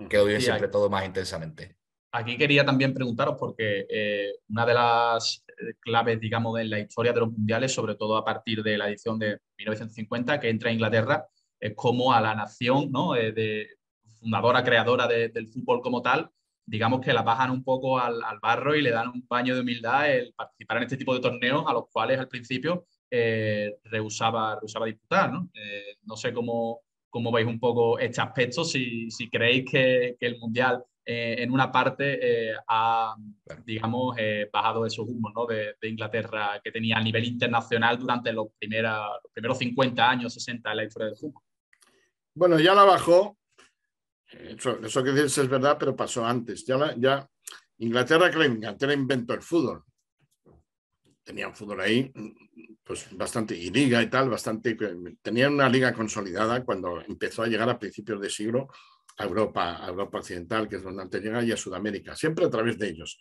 que lo viven siempre todo más intensamente. Aquí quería también preguntaros, porque eh, una de las eh, claves, digamos, en la historia de los mundiales, sobre todo a partir de la edición de 1950 que entra a Inglaterra, es como a la nación ¿no? de, fundadora, creadora del fútbol como tal, digamos que la bajan un poco al, barro y le dan un baño de humildad el participar en este tipo de torneos a los cuales al principio eh, rehusaba, disputar. Eh, ¿no? sé cómo, cómo, veis un poco este aspecto, si, creéis que, el Mundial eh, en una parte ha, digamos, bajado esos humos ¿no? de, Inglaterra que tenía a nivel internacional durante los, primera, los primeros 50 años, 60 de la historia del fútbol. Bueno, ya la bajó eso, que dices es verdad, pero pasó antes. Ya, ya Inglaterra, Inglaterra inventó el fútbol. Tenían fútbol ahí, pues bastante, y liga y tal, bastante. Tenían una liga consolidada cuando empezó a llegar a principios de siglo a Europa, a Europa Occidental, que es donde antes llega, y a Sudamérica, siempre a través de ellos,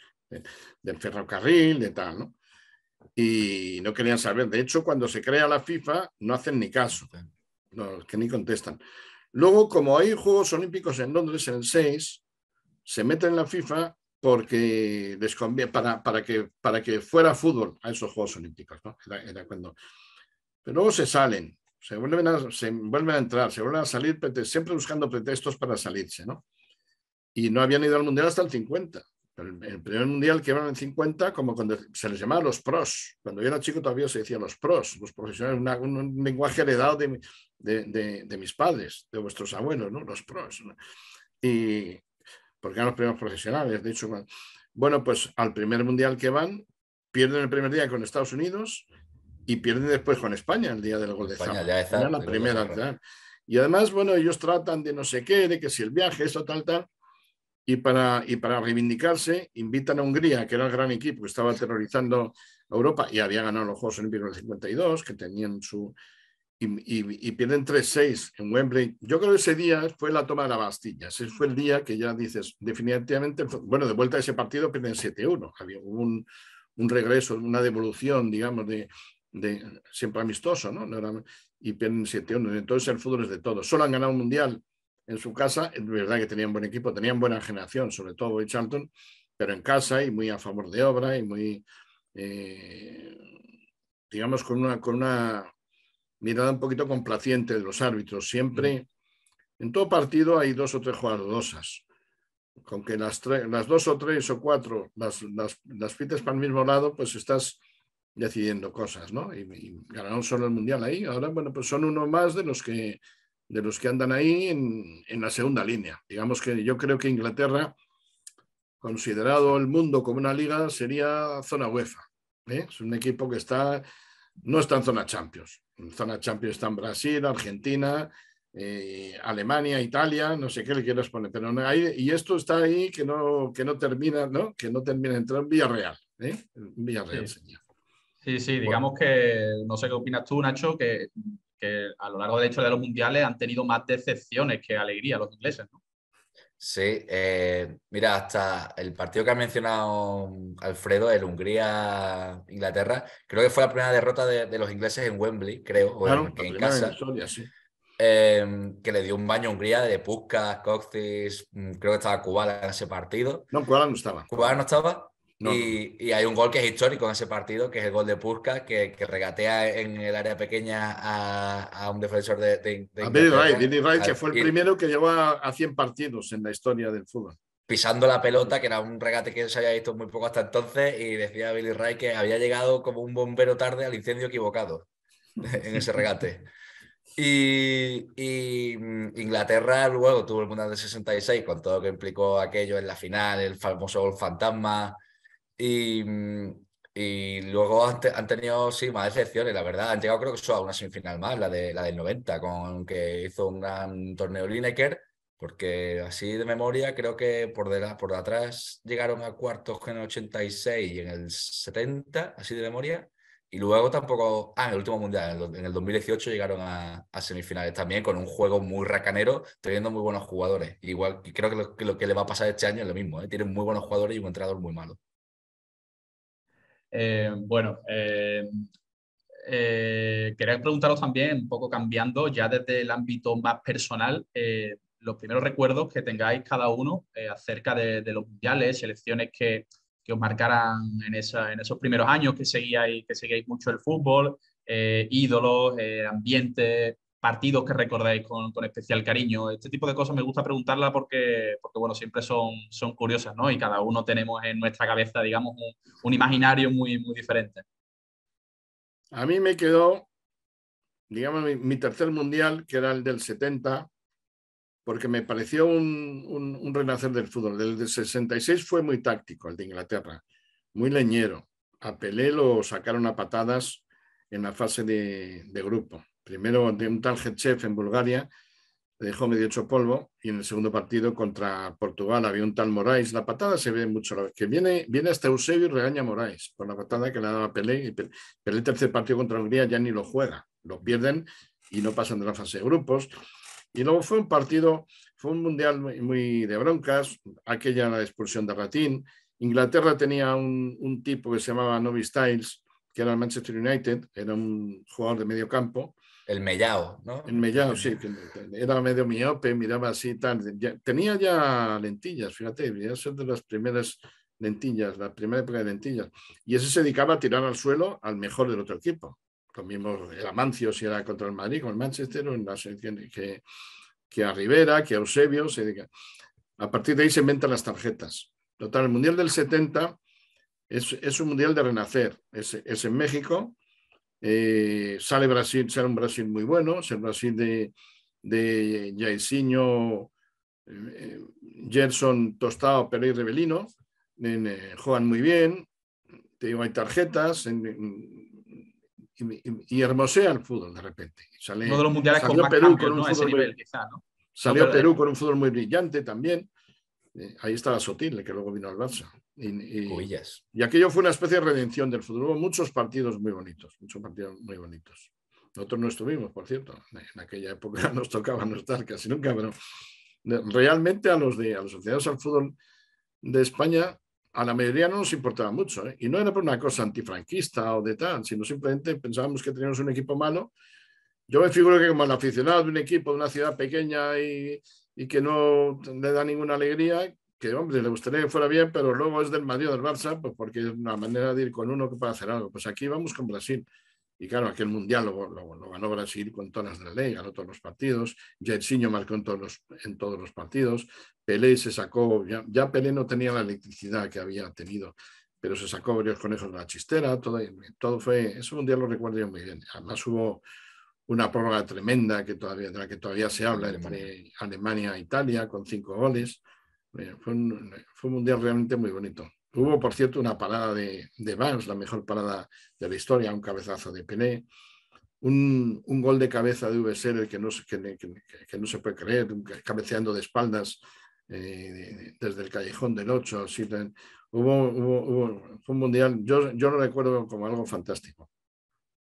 del ferrocarril, de tal, ¿no? Y no querían saber. De hecho, cuando se crea la FIFA, no hacen ni caso, no, que ni contestan. Luego, como hay Juegos Olímpicos en Londres en el 6, se meten en la FIFA porque les conviene, para, que, para que fuera fútbol a esos Juegos Olímpicos. ¿no? Pero luego se salen, se vuelven, a, se vuelven a entrar, se vuelven a salir, siempre buscando pretextos para salirse. ¿no? Y no habían ido al Mundial hasta el 50. El, primer mundial que van en 50, como cuando se les llamaba los pros. Cuando yo era chico todavía se decía los pros, los profesionales, un, lenguaje heredado de, de, de, mis padres, de vuestros abuelos, ¿no? Los pros. Y porque eran los primeros profesionales. De hecho, bueno, pues al primer mundial que van, pierden el primer día con Estados Unidos y pierden después con España el día del gol de España, ya Era la primera. Y además, bueno, ellos tratan de no sé qué, de que si el viaje, eso, tal, tal y para, y para reivindicarse invitan a Hungría, que era el gran equipo que estaba aterrorizando a Europa y había ganado los Juegos Olímpicos del 52, que tenían su... Y, pierden 3-6 en Wembley. Yo creo que ese día fue la toma de la Bastilla. Ese fue el día que ya dices, definitivamente, bueno, de vuelta a ese partido pierden 7-1. Había un, un regreso, una devolución, digamos, de, de siempre amistoso, ¿no? y pierden 7-1. Entonces el fútbol es de todos. Solo han ganado un mundial en su casa, es verdad que tenían buen equipo, tenían buena generación, sobre todo Boy pero en casa y muy a favor de obra y muy, eh, digamos, con una, con una mirada un poquito complaciente de los árbitros. Siempre, en todo partido hay dos o tres dosas. con que las, las dos o tres o cuatro las, las, las para el mismo lado, pues estás decidiendo cosas, ¿no? Y, y, ganaron solo el Mundial ahí. Ahora, bueno, pues son uno más de los que de los que andan ahí en, la segunda línea. Digamos que yo creo que Inglaterra, considerado el mundo como una liga, sería zona UEFA. ¿eh? Es un equipo que está, no está en zona Champions. En zona Champions están Brasil, Argentina, eh, Alemania, Italia, no sé qué le quieres poner, y esto está ahí que no, que no termina, ¿no? Que no termina entrar en Villarreal, real. ¿eh? Villarreal, sí. Sí, sí, digamos que, no sé qué opinas tú, Nacho, que que a lo largo de hecho de los mundiales han tenido más decepciones que alegría los ingleses, ¿no? Sí, eh, mira, hasta el partido que ha mencionado Alfredo, el Hungría-Inglaterra, creo que fue la primera derrota de, los ingleses en Wembley, creo, en, casa. Eh, que le dio un baño a Hungría de Puskas, Coxis, mm, creo que estaba Kubala en ese partido. No, Kubala no estaba. Kubala no estaba. Y, hay un gol que es histórico en ese partido, que es el gol de Purka que, regatea en el área pequeña a, un defensor de. de, a Billy Wright, que fue el primero que llegó a, 100 partidos en la historia del fútbol. Pisando la pelota, que era un regate que se había visto muy poco hasta entonces, y decía Billy Wright que había llegado como un bombero tarde al incendio equivocado (laughs) en ese regate. Y, y, mm, Inglaterra luego tuvo el Mundial del 66, con todo lo que implicó aquello en la final, el famoso gol fantasma. Y, mm, y luego han, tenido, sí, más decepciones, la verdad. Han llegado, creo que solo a una semifinal más, la, de, la del 90, con que hizo un gran torneo Lineker, porque así de memoria creo que por, de la, por atrás llegaron a cuartos en el 86 y en el 70, así de memoria. Y luego tampoco, ah, en el último mundial, en el 2018 llegaron a, semifinales también con un juego muy racanero, teniendo muy buenos jugadores. Igual, creo que lo que, lo que le va a pasar este año es lo mismo, ¿eh? tienen muy buenos jugadores y un entrenador muy malo. Eh, bueno, eh, eh, quería preguntaros también, un poco cambiando ya desde el ámbito más personal, los primeros recuerdos que tengáis cada uno acerca de, los mundiales, selecciones que, os marcaran en, esos primeros años que seguíais, que seguíais mucho el fútbol, ídolos, ambientes, partidos que recordáis con, especial cariño. Este tipo de cosas me gusta preguntarla porque, porque bueno, siempre son, son curiosas, ¿no? Y cada uno tenemos en nuestra cabeza, digamos, un, imaginario muy, muy diferente. A mí me quedó, digamos, mi, tercer mundial, que era el del 70, porque me pareció un, renacer del fútbol. El del 66 fue muy táctico, el de Inglaterra, muy leñero. A Pelé lo sacaron a patadas en la fase de grupo primero de un tal Hetchev en Bulgaria, le dejó medio hecho polvo, y en el segundo partido contra Portugal había un tal Moraes. La patada se ve mucho, que viene, viene hasta Eusebio y regaña a Moraes por la patada que le daba Pelé, y Pelé, el tercer partido contra Hungría ya ni lo juega, lo pierden y no pasan de la fase de grupos. Y luego fue un partido, fue un mundial muy, de broncas, aquella la expulsión de Ratín. Inglaterra tenía un, un tipo que se llamaba Novi Styles, que era el Manchester United, era un jugador de medio campo, el mellao, ¿no? El mellao, sí, era medio miope, miraba así y Ya, tenía ya lentillas, fíjate, debía ser de las primeras lentillas, la primera época de lentillas. Y ese se dedicaba a tirar al suelo al mejor del otro equipo. Comimos el Amancio si era contra el Madrid, con el Manchester, o en la que, que a Rivera, que a Eusebio. Se A partir de ahí se inventan las tarjetas. Total, el Mundial del 70 es, un Mundial de renacer. es, es en México, eh, sale Brasil, sale un Brasil muy bueno, es Brasil de, de Jairzinho, eh, eh, Gerson, Tostado, Pérez, Rebelino. juegan muy bien, te digo, hay tarjetas y, hermosea el fútbol de repente. Sale, salió Perú con un fútbol muy, Perú con un fútbol muy brillante también. ahí está la Sotil, que luego vino al Barça. Y, y, aquello fue una especie de redención del fútbol. Hubo muchos partidos muy bonitos, muchos partidos muy bonitos. Nosotros no estuvimos, por cierto. En aquella época (laughs) nos tocaba no estar casi nunca, pero realmente a los, de, asociados al fútbol de España, a la mayoría no nos importaba mucho. ¿eh? Y no era por una cosa antifranquista o de tal, sino simplemente pensábamos que teníamos un equipo malo. Yo me figuro que como el aficionado de un equipo de una ciudad pequeña y, y que no le da ninguna alegría, que hombre, le gustaría que fuera bien, pero luego es del Madrid del Barça, pues porque es una manera de ir con uno que para hacer algo. Pues aquí vamos con Brasil. Y claro, aquel mundial lo, ganó Brasil con tonas de la ley, ganó todos los partidos. Jairzinho marcó en todos los, en todos los partidos. Pelé se sacó, ya, Pelé no tenía la electricidad que había tenido, pero se sacó varios conejos de la chistera. Todo, todo fue, ese mundial lo recuerdo muy bien. Además hubo una prórroga tremenda que todavía, de la que todavía se habla entre Alemania e Italia con cinco goles. Eh, fue un, mundial realmente muy bonito. Hubo, por cierto, una parada de, de la mejor parada de la historia, un cabezazo de Pelé, un, gol de cabeza de el que no, se, que, no se puede creer, cabeceando de espaldas eh, desde el callejón del 8. hubo, fue un mundial, yo lo recuerdo como algo fantástico.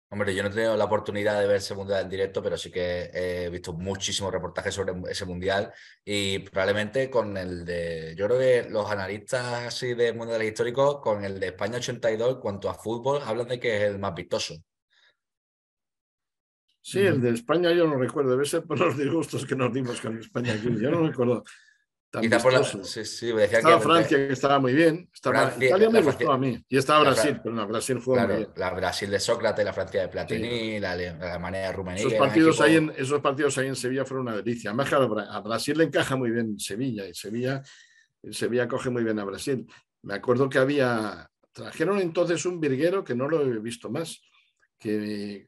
Hombre, yo no he tenido la oportunidad de ver ese mundial en directo, pero sí que he visto muchísimos reportajes sobre ese mundial y probablemente con el de, yo creo que los analistas así de mundiales históricos, con el de España 82, cuanto a fútbol, hablan de que es el más vistoso. Sí, el de España yo no recuerdo, debe ser por los disgustos que nos dimos con España yo no recuerdo. Y estaba Francia, que estaba muy bien. Estaba, Italia me gustó a mí. Y estaba Brasil, pero no, Brasil fue claro, La Brasil de Sócrates, la Francia de Platini, la, Alemania de Rumanía. Esos partidos, ahí en, esos partidos ahí en Sevilla fueron una delicia. Además, a Brasil le encaja muy bien Sevilla. Y Sevilla, Sevilla coge muy bien a Brasil. Me acuerdo que había. Trajeron entonces un virguero que no lo he visto más, que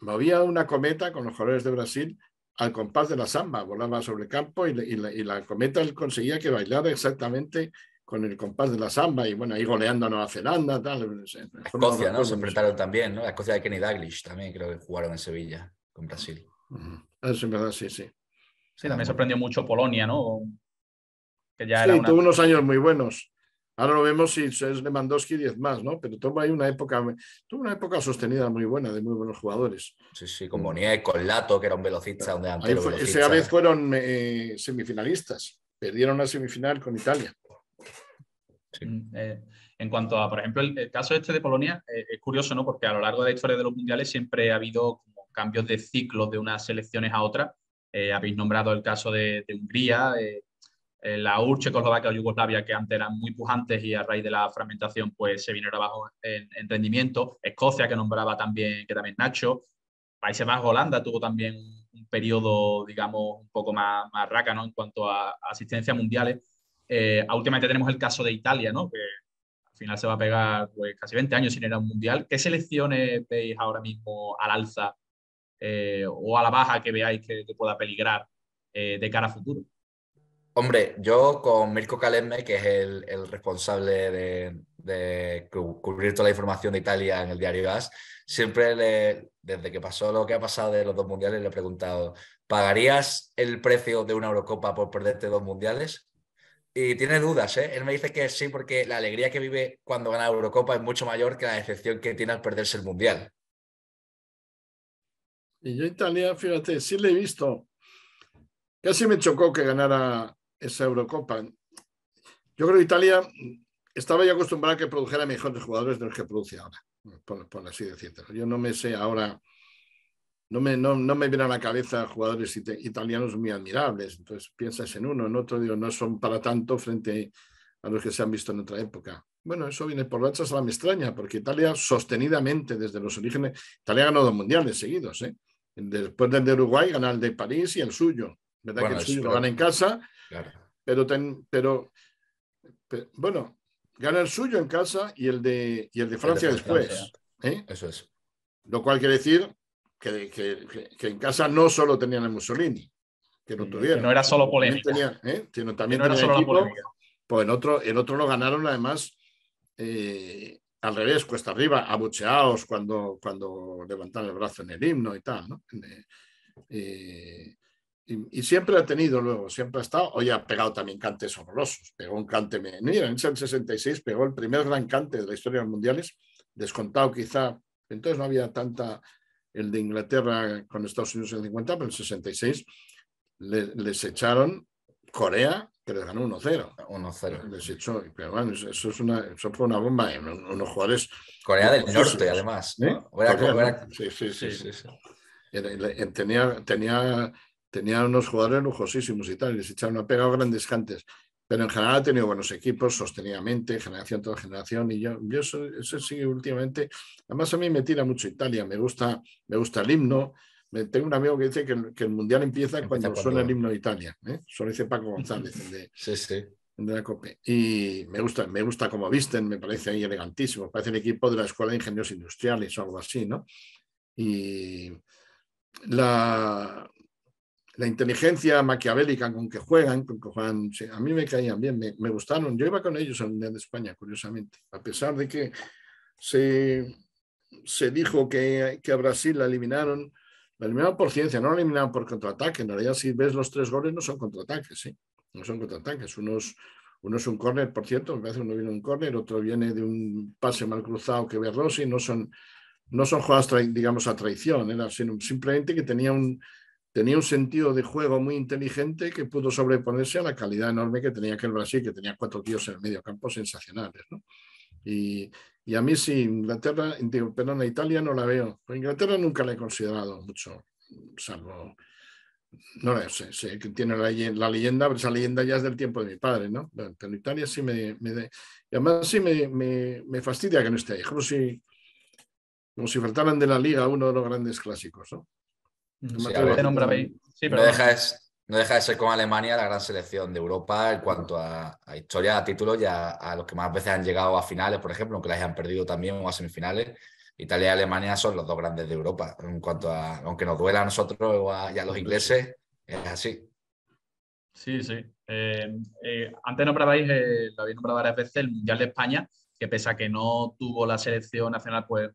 movía una cometa con los colores de Brasil al compás de la samba, volaba sobre el campo y, la, cometa él cometa conseguía que bailara exactamente con el compás de la samba y bueno, ahí goleando a Nueva Zelanda, tal. Escocia, ¿no? Se enfrentaron también, ¿no? Escocia de Kenny Daglish también creo que jugaron en Sevilla con Brasil. Ah, verdad, sí, sí. Sí, también sorprendió mucho Polonia, ¿no? Que ya sí, tuvo unos años muy buenos. Ahora lo vemos si es Lewandowski 10 más, ¿no? Pero tuvo ahí una época, tuvo una época sostenida muy buena de muy buenos jugadores. Sí, sí, con Boniek, con Lato, que era un velocista, donde. antes. Esa vez fueron eh, semifinalistas, perdieron la semifinal con Italia. Mm, eh, en cuanto a, por ejemplo, el, caso este de Polonia, eh, es curioso, ¿no? Porque a lo largo de la historia de los mundiales siempre ha habido como cambios de ciclo de unas selecciones a otras. habéis nombrado el caso de Hungría, eh, la URSS, Checoslovaquia o Yugoslavia, que antes eran muy pujantes y a raíz de la fragmentación pues se vinieron abajo en, en rendimiento, Escocia, que nombraba también, que también Nacho, Países más Holanda tuvo también un periodo, digamos, un poco más, más raca en cuanto a, a asistencias mundiales. Eh, últimamente tenemos el caso de Italia, ¿no? que al final se va a pegar pues, casi 20 años sin ir a un mundial. ¿Qué selecciones veis ahora mismo al alza eh, o a la baja que veáis que, pueda peligrar de cara a futuro? Hombre, yo con Mirko Calemme, que es el, responsable de, cubrir toda la información de Italia en el diario Gas, siempre desde que pasó lo que ha pasado de los dos mundiales, le he preguntado, ¿pagarías el precio de una Eurocopa por perderte dos mundiales? Y tiene dudas, ¿eh? Él me dice que sí, porque la alegría que vive cuando gana la Eurocopa es mucho mayor que la decepción que tiene al perderse el mundial. Y yo Italia, fíjate, sí le he visto. Casi me chocó que ganara esa Eurocopa. Yo creo que Italia estaba ya acostumbrada a que produjera mejores jugadores de los que produce ahora, por, así decirlo. Yo no me sé ahora, no me, no, me viene a la cabeza jugadores italianos muy admirables. Entonces piensas en uno, en otro, digo, no son para tanto frente a los que se han visto en otra época. Bueno, eso viene por la a la me extraña, porque Italia sostenidamente desde los orígenes, Italia ha ganado dos mundiales seguidos, ¿eh? Después del de Uruguay, gana el de París y el suyo. ¿Verdad que el suyo lo gana en casa pero, pero, bueno, gana el suyo en casa y el de, y el de Francia después. ¿eh? Eso es. Lo cual quiere decir que, que, que, en casa no solo tenían a Mussolini, que no tuvieron. no era solo polémica. ¿eh? Sino también no era Pues en otro, en otro lo ganaron además eh, al revés, cuesta arriba, abucheados cuando, cuando levantan el brazo en el himno y tal. ¿no? Eh, y, siempre ha tenido luego, siempre ha estado. Oye, ha pegado también cantes horrorosos. Pegó un cante. Mira, en el 66 pegó el primer gran cante de la historia de los mundiales, descontado quizá. Entonces no había tanta. El de Inglaterra con Estados Unidos en el 50, pero en el 66 les echaron Corea, que les ganó 1-0. 1-0. Les echó. Pero bueno, eso, es fue una bomba. Unos jugadores. Corea del Norte, además. ¿Eh? Sí, sí, sí. Tenía, tenía tenía unos jugadores lujosísimos y tal, y les echaron, pega pegado grandes cantes, pero en general ha tenido buenos equipos, sostenidamente, generación tras generación, y yo, yo eso, sí, últimamente, además a mí me tira mucho Italia, me gusta, me gusta el himno, tengo un amigo que dice que el, Mundial empieza, cuando, suena el himno de Italia, ¿eh? solo dice Paco González, de, la COPE, y me gusta, me gusta como visten, me parece ahí elegantísimo, parece el equipo de la Escuela de Ingenieros Industriales o algo así, ¿no? Y la, la inteligencia maquiavélica con que juegan, con que a mí me caían bien, me, gustaron. Yo iba con ellos en de España, curiosamente, a pesar de que se, se dijo que, a Brasil la eliminaron, la eliminaron por ciencia, no la eliminaron por contraataque. En realidad, si ves los tres goles, no son contraataques, sí, ¿eh? no son contraataques. Unos, uno es un córner, por cierto, me parece uno viene de un córner, otro viene de un pase mal cruzado que ve Rossi, no son, no son jugadas, digamos, a traición, sino simplemente que tenía un tenía un sentido de juego muy inteligente que pudo sobreponerse a la calidad enorme que tenía aquel Brasil, que tenía cuatro tíos en el medio campo sensacionales. ¿no? Y, y, a mí si Inglaterra, perdón, a Italia no la veo. Inglaterra nunca la he considerado mucho, salvo, no la sé, sé que tiene la, leyenda, pero esa leyenda ya es del tiempo de mi padre, ¿no? Pero Italia sí me... y además sí me, me, me, fastidia que no esté ahí, como si, como si faltaran de la liga uno de los grandes clásicos, ¿no? No, deja de, ser con Alemania la gran selección de Europa en cuanto a, historia, a títulos y a, los que más veces han llegado a finales, por ejemplo, aunque las hayan perdido también o a semifinales. Italia y Alemania son los dos grandes de Europa. En cuanto a, aunque nos duela a nosotros y a los ingleses, es así. Sí, sí. Eh, eh, antes nombrabais, eh, lo habéis nombrado varias veces, el Mundial de España, que pese a que no tuvo la selección nacional, pues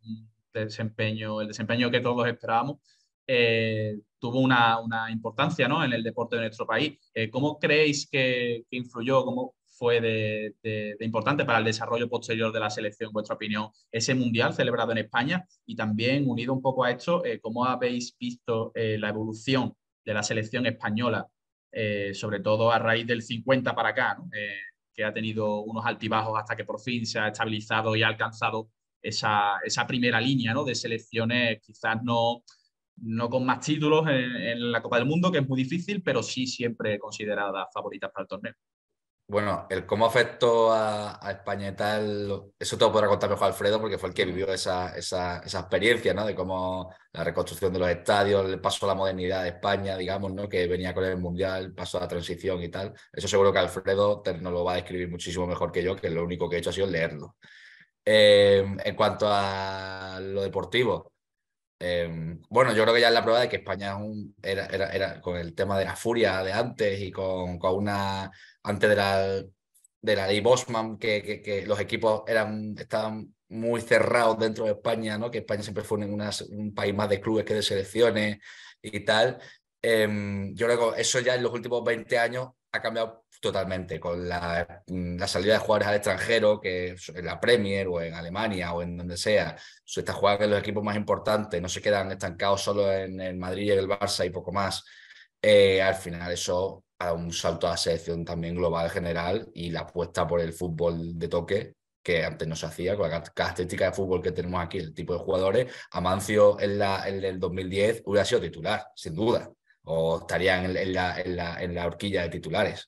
desempeño, el desempeño que todos esperábamos, eh, tuvo una, importancia ¿no? en el deporte de nuestro país. Eh, ¿Cómo creéis que, influyó, cómo fue de, importante para el desarrollo posterior de la selección, vuestra opinión, ese mundial celebrado en España? Y también, unido un poco a esto, eh, ¿cómo habéis visto la evolución de la selección española, sobre todo a raíz del 50 para acá, que ha tenido unos altibajos hasta que por fin se ha estabilizado y ha alcanzado esa, primera línea ¿no? de selecciones quizás no no con más títulos en, la Copa del Mundo, que es muy difícil, pero sí siempre considerada favorita para el torneo. Bueno, el cómo afectó a, España y tal, eso te lo podrá contar mejor Alfredo, porque fue el que vivió esa, esa, experiencia, ¿no? De cómo la reconstrucción de los estadios, el paso a la modernidad de España, digamos, ¿no? Que venía con el Mundial, paso a la transición y tal. Eso seguro que Alfredo nos lo va a describir muchísimo mejor que yo, que lo único que he hecho ha sido leerlo. Eh, en cuanto a lo deportivo, Em, bueno, yo creo que ya es la prueba de que España era, era, con el tema de la furia de antes y con, una antes de la, de la ley Bosman, que, que, los equipos eran, estaban muy cerrados dentro de España, ¿no? que España siempre fue un país más de clubes que de selecciones y tal. Em, yo creo que eso ya en los últimos 20 años ha cambiado Totalmente, con mm, la, salida de jugadores al extranjero, que en la Premier o en Alemania o en donde sea, se está jugando en los equipos más importantes, no se quedan estancados solo en el Madrid y el Barça y poco más. Eh, al final eso a un salto a la selección también global general y la apuesta por el fútbol de toque que antes no se hacía, con la característica de fútbol que tenemos aquí, el tipo de jugadores, Amancio en, la, el 2010 hubiera sido titular, sin duda, o estaría la, en la, en la horquilla de titulares.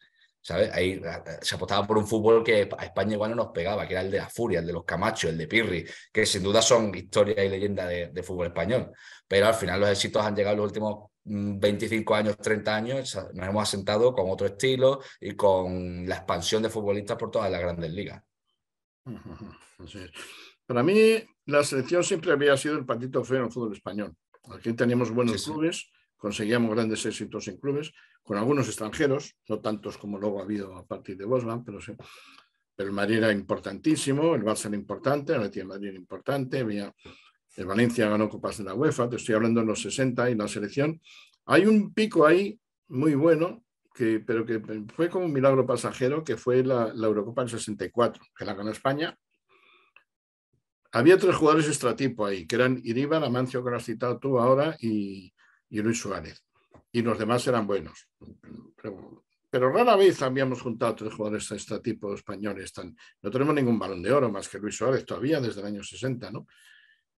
Ahí ah, ah, se apostaba por un fútbol que a España igual no nos pegaba, que era el de la Furia, el de los camachos, el de Pirri, que sin duda son historia y leyenda de, fútbol español. Pero al final los éxitos han llegado los últimos 25 mm, años, 30 años, nos hemos asentado con otro estilo y con la expansión de futbolistas por todas las grandes ligas. (laughs) Para mí, la selección siempre había sido el patito feo en el fútbol español. Aquí teníamos buenos clubes, conseguíamos grandes éxitos en clubes, con algunos extranjeros, no tantos como luego ha habido a partir de Bosman, pero Pero el Madrid era importantísimo, el Barça era importante, el Atlético Madrid importante, el Valencia ganó Copas de la UEFA, te estoy hablando en los 60 y la selección. Hay un pico ahí muy bueno, que, pero que fue como un milagro pasajero, que fue la, Eurocopa del 64, que la ganó España. Había tres jugadores extratipo ahí, que eran Iribar, Amancio, que lo has citado tú ahora, y, y Luis Suárez. Y los demás eran buenos. Pero, rara vez habíamos juntado tres jugadores de este tipo españoles. Tan, no tenemos ningún balón de oro más que Luis Suárez todavía desde el año 60, ¿no?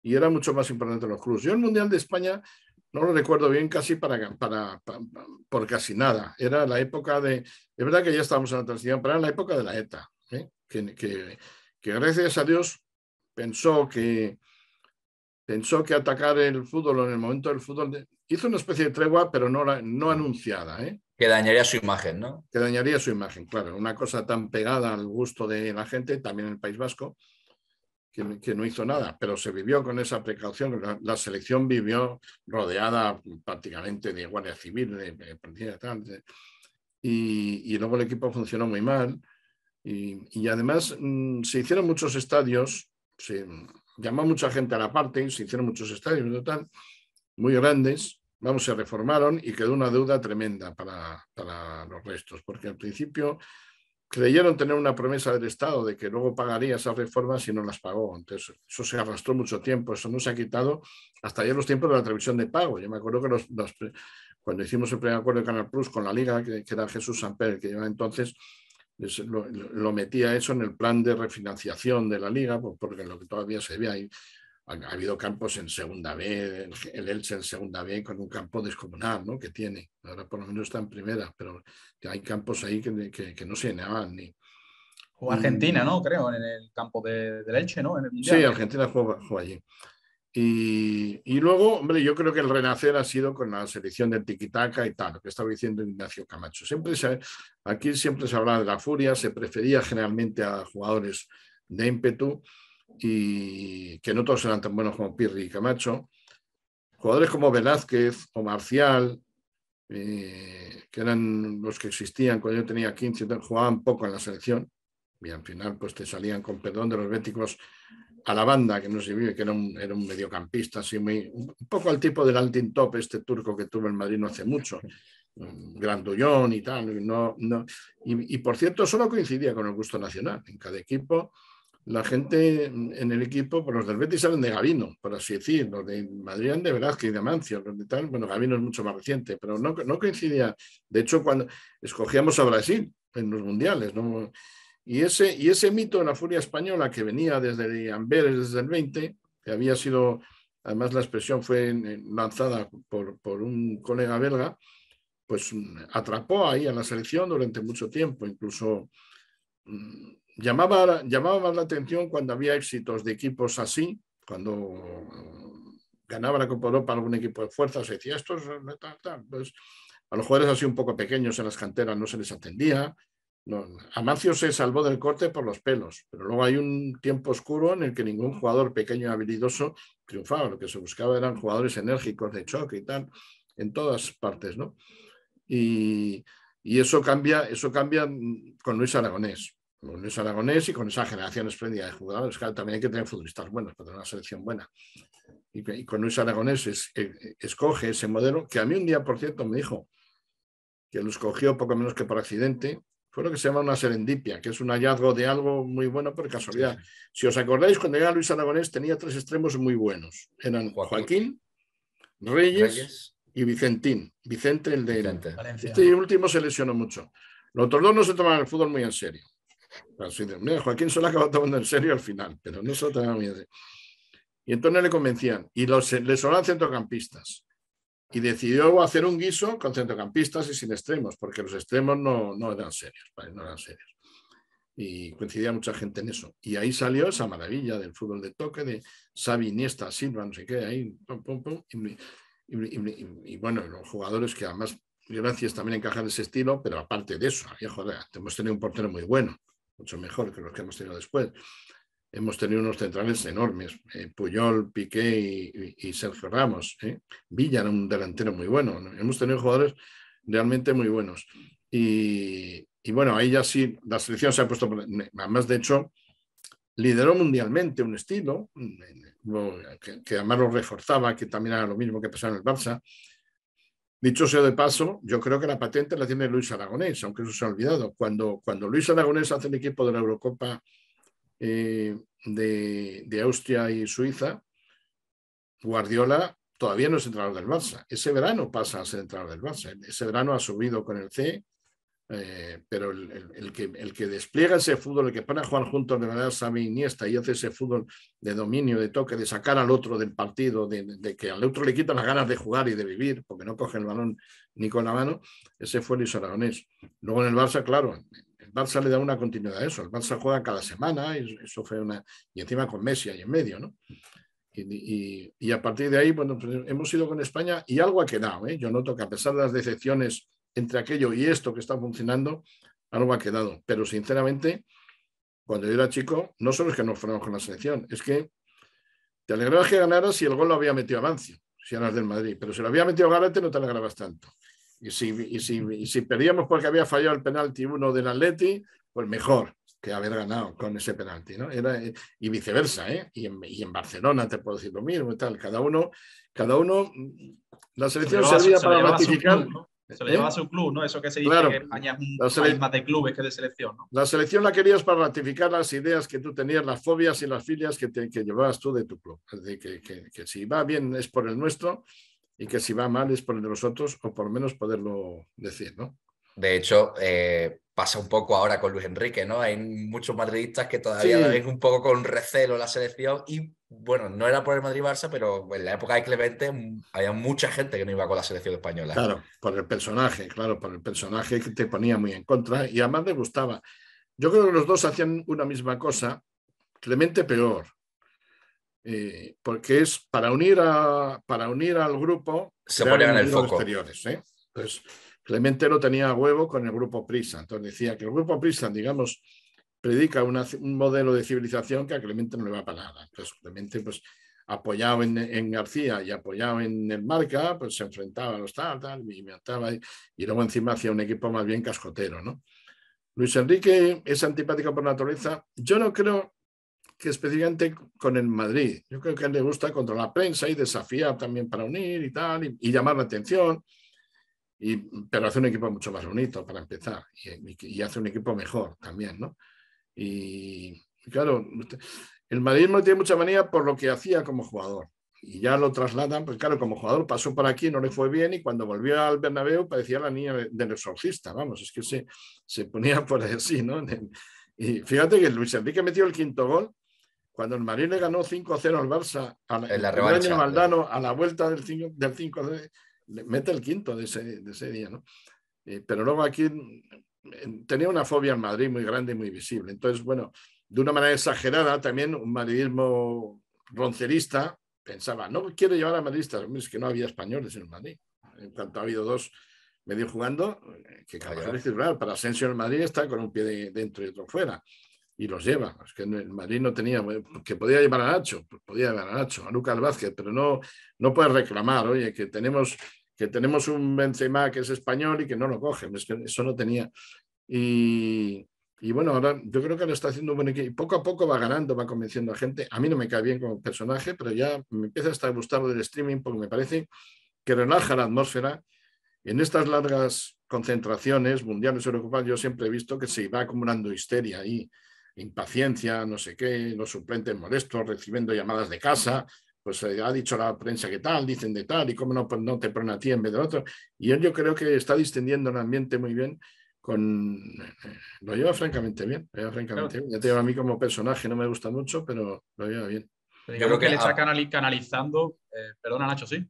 Y era mucho más importante los clubes. Yo el Mundial de España no lo recuerdo bien casi para, para, por casi nada. Era la época de... Es verdad que ya estábamos en la transición, pero era la época de la ETA, ¿eh? que, que, que gracias a Dios pensó que, pensó que atacar el fútbol en el momento del fútbol hizo una especie de tregua, pero no, no anunciada. ¿eh? Que dañaría su imagen, ¿no? Que dañaría su imagen, claro. Una cosa tan pegada al gusto de la gente, también en el País Vasco, que, no hizo nada, pero se vivió con esa precaución. La, selección vivió rodeada prácticamente de guardia civil, de, policía y, y luego el equipo funcionó muy mal. Y, además mm, se hicieron muchos estadios, se llamó mucha gente a la parte, se hicieron muchos estadios en total muy grandes, vamos, se reformaron y quedó una deuda tremenda para, para los restos, porque al principio creyeron tener una promesa del Estado de que luego pagaría esas reformas y no las pagó. Entonces, eso se arrastró mucho tiempo, eso no se ha quitado hasta ayer los tiempos de la televisión de pago. Yo me acuerdo que los, cuando hicimos el primer acuerdo de Canal Plus con la Liga, que, era Jesús Samper, que lleva entonces, pues, lo, metía eso en el plan de refinanciación de la Liga, pues, porque lo que todavía se ve ahí, ha, habido campos en segunda B, el Elche en segunda B con un campo descomunal, ¿no? Que tiene. Ahora por lo menos está en primera, pero hay campos ahí que, que, no se llenaban ni. O Argentina, ¿no? Creo, en el campo de, del Elche, ¿no? sí, Argentina jugó, allí. Y, y, luego, hombre, yo creo que el renacer ha sido con la selección del tiquitaca y tal, lo que estaba diciendo Ignacio Camacho. Siempre aquí siempre se hablaba de la furia, se prefería generalmente a jugadores de ímpetu y que no todos eran tan buenos como Pirri y Camacho. Jugadores como Velázquez o Marcial, eh, que eran los que existían cuando yo tenía 15, jugaban poco en la selección y al final pues te salían con perdón de los béticos a la banda, que no se vive, que era un, mediocampista, así un poco al tipo del Altin Top, este turco que tuvo el Madrid no hace mucho, grandullón y tal. Y, y, por cierto, solo coincidía con el gusto nacional. En cada equipo la gente en el equipo, pues, los del Betis salen de Gabino, por así decir, los de Madrid de Velázquez y de Mancio, los de tal, bueno, Gavino es mucho más reciente, pero no, coincidía. De hecho, cuando escogíamos a Brasil en los mundiales, Y ese, y ese mito de la furia española que venía desde Amberes, desde el 20, que había sido, además la expresión fue lanzada por, por un colega belga, pues atrapó ahí a la selección durante mucho tiempo, incluso mm, llamaba, llamaba más la atención cuando había éxitos de equipos así, cuando ganaba la Copa Europa algún equipo de fuerza, se decía, estos, tal, Pues, a los jugadores así un poco pequeños en las canteras no se les atendía. No, Amancio se salvó del corte por los pelos, pero luego hay un tiempo oscuro en el que ningún jugador pequeño y habilidoso triunfaba. Lo que se buscaba eran jugadores enérgicos de choque y tal, en todas partes, ¿no? Y, y eso cambia, eso cambia con Luis Aragonés con Luis Aragonés y con esa generación espléndida de jugadores. Claro, también hay que tener futbolistas buenos para tener una selección buena. Y, con Luis Aragonés eh, escoge ese modelo, que a mí un día, por cierto, me dijo que lo escogió poco menos que por accidente. Fue lo que se llama una serendipia, que es un hallazgo de algo muy bueno por casualidad. Si os acordáis, cuando llegaba Luis Aragonés tenía tres extremos muy buenos. Eran Joaquín, Reyes, y Vicentín. Vicente, el de Vicente. Este último se lesionó mucho. Los otros dos no se tomaban el fútbol muy en serio. Joaquín solo acaba tomando en serio al final, pero eso también. Y entonces le convencían. Y los, le centrocampistas. Y decidió hacer un guiso con centrocampistas y sin extremos, porque los extremos no, eran serios, no eran serios. Y coincidía mucha gente en eso. Y ahí salió esa maravilla del fútbol de toque, de Xavi, Iniesta, Silva, no sé qué, ahí, Y, bueno, los jugadores que además gracias también encajan ese estilo, pero aparte de eso, joder, hemos tenido un portero muy bueno mucho mejor que los que hemos tenido después. Hemos tenido unos centrales enormes, eh, Puyol, Piqué y, Sergio Ramos. ¿eh? Villa era un delantero muy bueno. Hemos tenido jugadores realmente muy buenos. Y, y bueno, ahí ya sí, la selección se ha puesto, además de hecho, lideró mundialmente un estilo, mm, que, además lo reforzaba, que también era lo mismo que pasaba en el Barça, Dicho sea de paso, yo creo que la patente la tiene Luis Aragonés, aunque eso se ha olvidado. Cuando, cuando Luis Aragonés hace el equipo de la Eurocopa eh, de, de, Austria y Suiza, Guardiola todavía no es entrenador del Barça. Ese verano pasa a ser entrenador del Barça. Ese verano ha subido con el C eh, pero el, que, despliega ese fútbol, el que pone a jugar juntos de manera Xavi e Iniesta y hace ese fútbol de dominio, de toque, de sacar al otro del partido, de, que al otro le quitan las ganas de jugar y de vivir, porque no coge el balón ni con la mano, ese fue Luis Aragonés. Luego en el Barça, claro, el Barça le da una continuidad a eso, el Barça juega cada semana, y eso fue una, y encima con Messi ahí en medio, ¿no? Y, a partir de ahí, bueno, pues hemos ido con España y algo ha quedado, ¿eh? Yo noto que a pesar de las decepciones entre aquello y esto que está funcionando, algo ha quedado. Pero sinceramente, cuando yo era chico, no solo es que no fuéramos con la selección, es que te alegrabas que ganaras si el gol lo había metido Amancio, si eras del Madrid, pero si lo había metido Garate no te alegrabas tanto. Y si, y si, si perdíamos porque había fallado el penalti uno del Atleti, pues mejor que haber ganado con ese penalti, ¿no? Era, eh, y viceversa, ¿eh? Y en, Barcelona te puedo decir lo mismo y tal. Cada uno, cada uno, mm, la selección se servía para ratificar, se lo ¿Eh? lleva a su club, ¿no? Eso que se dice que España es un de clubes que de selección, ¿no? La selección la querías para ratificar las ideas que tú tenías, las fobias y las filias que, que llevabas tú de tu club. De que, que, si va bien es por el nuestro y que si va mal es por el de los otros, o por lo menos poderlo decir, ¿no? De hecho, eh, pasa un poco ahora con Luis Enrique, ¿no? Hay muchos madridistas que todavía ven un poco con recelo la selección y bueno, no era por el Madrid-Barça, pero en la época de Clemente mm, había mucha gente que no iba con la selección española. Claro, por el personaje, claro, por el personaje que te ponía muy en contra y además le gustaba. Yo creo que los dos hacían una misma cosa, Clemente peor, eh, porque es para unir, a, para unir al grupo. Se ponían en el foco. ¿eh? Pues Clemente no tenía huevo con el grupo Prisa. Entonces decía que el grupo Prisa, digamos, predica un modelo de civilización que a Clemente no le va para nada. Entonces, Clemente, pues, apoyado en, García y apoyado en el Marca, pues se enfrentaba a los tal, tal, y y, luego encima hacía un equipo más bien cascotero, ¿no? Luis Enrique es antipático por naturaleza. Yo no creo que específicamente con el Madrid. Yo creo que él le gusta contra la prensa y desafía también para unir y tal, y, llamar la atención. pero hace un equipo mucho más bonito para empezar y, y hace un equipo mejor también, ¿no? Y, claro, el no tiene mucha manía por lo que hacía como jugador. Y ya lo trasladan, pues claro, como jugador pasó por aquí, no le fue bien y cuando volvió al Bernabéu parecía la niña del exorcista, vamos, es que se, se ponía por así, ¿no? Y fíjate que Luis Enrique metió el quinto gol cuando el Madrid le ganó 5-0 al Barça, a la, a la vuelta del 5 del mete el quinto de ese, día, ¿no? Eh, pero luego aquí tenía una fobia en Madrid muy grande y muy visible. Entonces, bueno, de una manera exagerada, también un madridismo roncerista pensaba, no quiero llevar a madridistas, es que no había españoles en Madrid. En cuanto ha habido dos medio jugando, eh, que para Asensio en Madrid está con un pie dentro y otro fuera. Y los lleva. Es que en Madrid no tenía, que podía llevar a Nacho, pues podía llevar a Nacho, a Lucas Vázquez, pero no, no puede reclamar, oye, que tenemos que tenemos un Benzema que es español y que no lo cogen. Es que eso no tenía. Y, bueno, ahora yo creo que lo está haciendo un buen equipo. Poco a poco va ganando, va convenciendo a gente. A mí no me cae bien como personaje, pero ya me empieza a a gustar del streaming porque me parece que relaja la atmósfera. En estas largas concentraciones mundiales europeas yo siempre he visto que se va acumulando histeria y impaciencia, no sé qué, los suplentes molestos, recibiendo llamadas de casa, pues eh, ha dicho la prensa que tal, dicen de tal, y cómo no, pues, te ponen a ti en vez de otro. Y él yo creo que está distendiendo el ambiente muy bien. Con... Eh, lo lleva francamente bien, Yo Ya te digo a mí como personaje, no me gusta mucho, pero lo lleva bien. yo creo que, le está canalizando, eh, perdona Nacho, sí.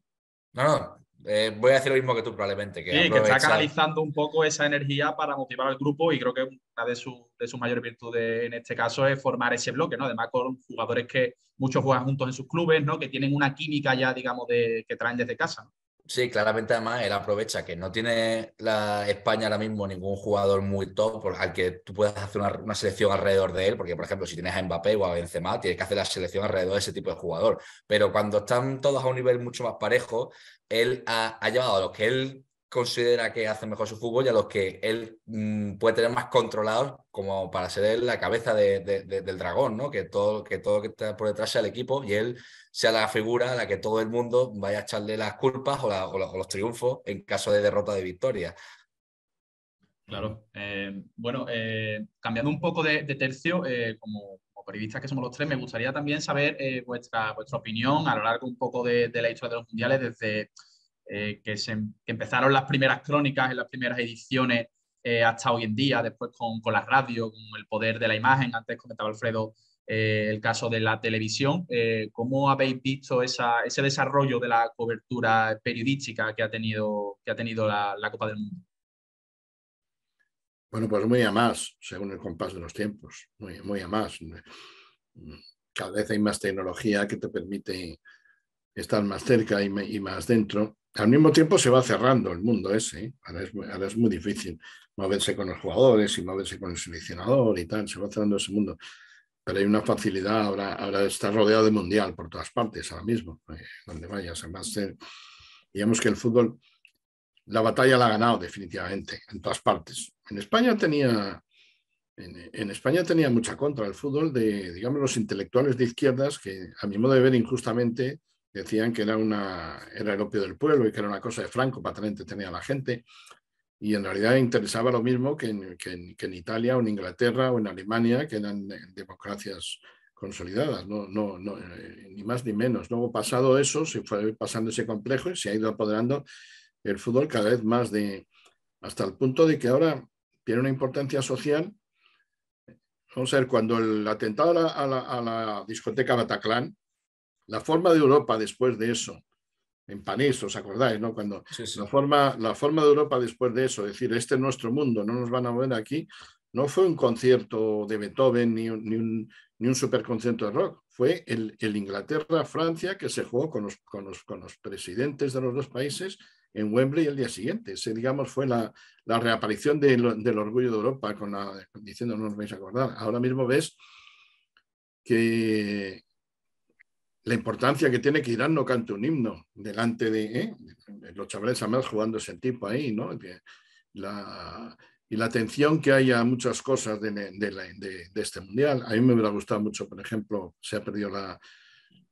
No, eh, voy a decir lo mismo que tú probablemente. Que sí, que está canalizando un poco esa energía para motivar al grupo y creo que una de, sus mayores virtudes en este caso es formar ese bloque, ¿no? Además con jugadores que muchos juegan juntos en sus clubes, ¿no? Que tienen una química ya, digamos, de, que traen desde casa. Sí, claramente además él aprovecha que no tiene la España ahora mismo ningún jugador muy top al que tú puedas hacer una, selección alrededor de él, porque por ejemplo si tienes a Mbappé o a Benzema, tienes que hacer la selección alrededor de ese tipo de jugador. Pero cuando están todos a un nivel mucho más parejo, él ha, ha llevado a lo que él considera que hace mejor su fútbol y a los que él mm, puede tener más controlados como para ser él la cabeza de, del dragón, ¿no? Que todo, que todo que está por detrás sea el equipo y él sea la figura a la que todo el mundo vaya a echarle las culpas o, los triunfos en caso de derrota de victoria. Claro. Eh, bueno, eh, cambiando un poco de, tercio, eh, como, periodista periodistas que somos los tres, me gustaría también saber vuestra, vuestra opinión a lo largo un poco de la historia de los mundiales desde eh, que, empezaron las primeras crónicas en las primeras ediciones eh, hasta hoy en día, después con, la radio, con el poder de la imagen. Antes comentaba Alfredo eh, el caso de la televisión. ¿Cómo habéis visto ese desarrollo de la cobertura periodística que ha tenido, que ha tenido la, la Copa del Mundo? Bueno, pues muy a más, según el compás de los tiempos, muy, muy a más. Cada vez hay más tecnología que te permite estar más cerca y, más dentro al mismo tiempo se va cerrando el mundo ese. ¿eh? Ahora, es, muy difícil moverse con los jugadores y moverse con el seleccionador y tal, se va cerrando ese mundo. Pero hay una facilidad, ahora, ahora está rodeado de mundial por todas partes ahora mismo, eh, donde vayas. Además, ser digamos que el fútbol, la batalla la ha ganado definitivamente, en todas partes. En España tenía, en, España tenía mucha contra el fútbol de, digamos, los intelectuales de izquierdas que, a mi modo de ver, injustamente Decían que era, una, era el opio del pueblo y que era una cosa de Franco para tener a la gente. Y en realidad interesaba lo mismo que en, que, en, Italia o en Inglaterra o en Alemania, que eran democracias consolidadas, no, no, no eh, ni más ni menos. Luego, pasado eso, se fue pasando ese complejo y se ha ido apoderando el fútbol cada vez más de, hasta el punto de que ahora tiene una importancia social. Vamos a ver, cuando el atentado a la, a la discoteca Bataclan, la forma de Europa después de eso, en panes, ¿os acordáis? No? Cuando La, forma, la forma de Europa después de eso, decir, este es nuestro mundo, no nos van a mover aquí, no fue un concierto de Beethoven ni un, ni superconcierto de rock, fue el, Inglaterra-Francia que se jugó con los, con, los, presidentes de los dos países en Wembley el día siguiente. Ese, digamos, fue la, reaparición del orgullo de Europa, con diciendo, no os vais a acordar. Ahora mismo ves que, la importancia que tiene que Irán no cante un himno delante de ¿eh? los chavales además jugando ese tipo ahí, ¿no? La, y la atención que hay a muchas cosas de, de, este mundial. A mí me hubiera gustado mucho, por ejemplo, se ha perdido la,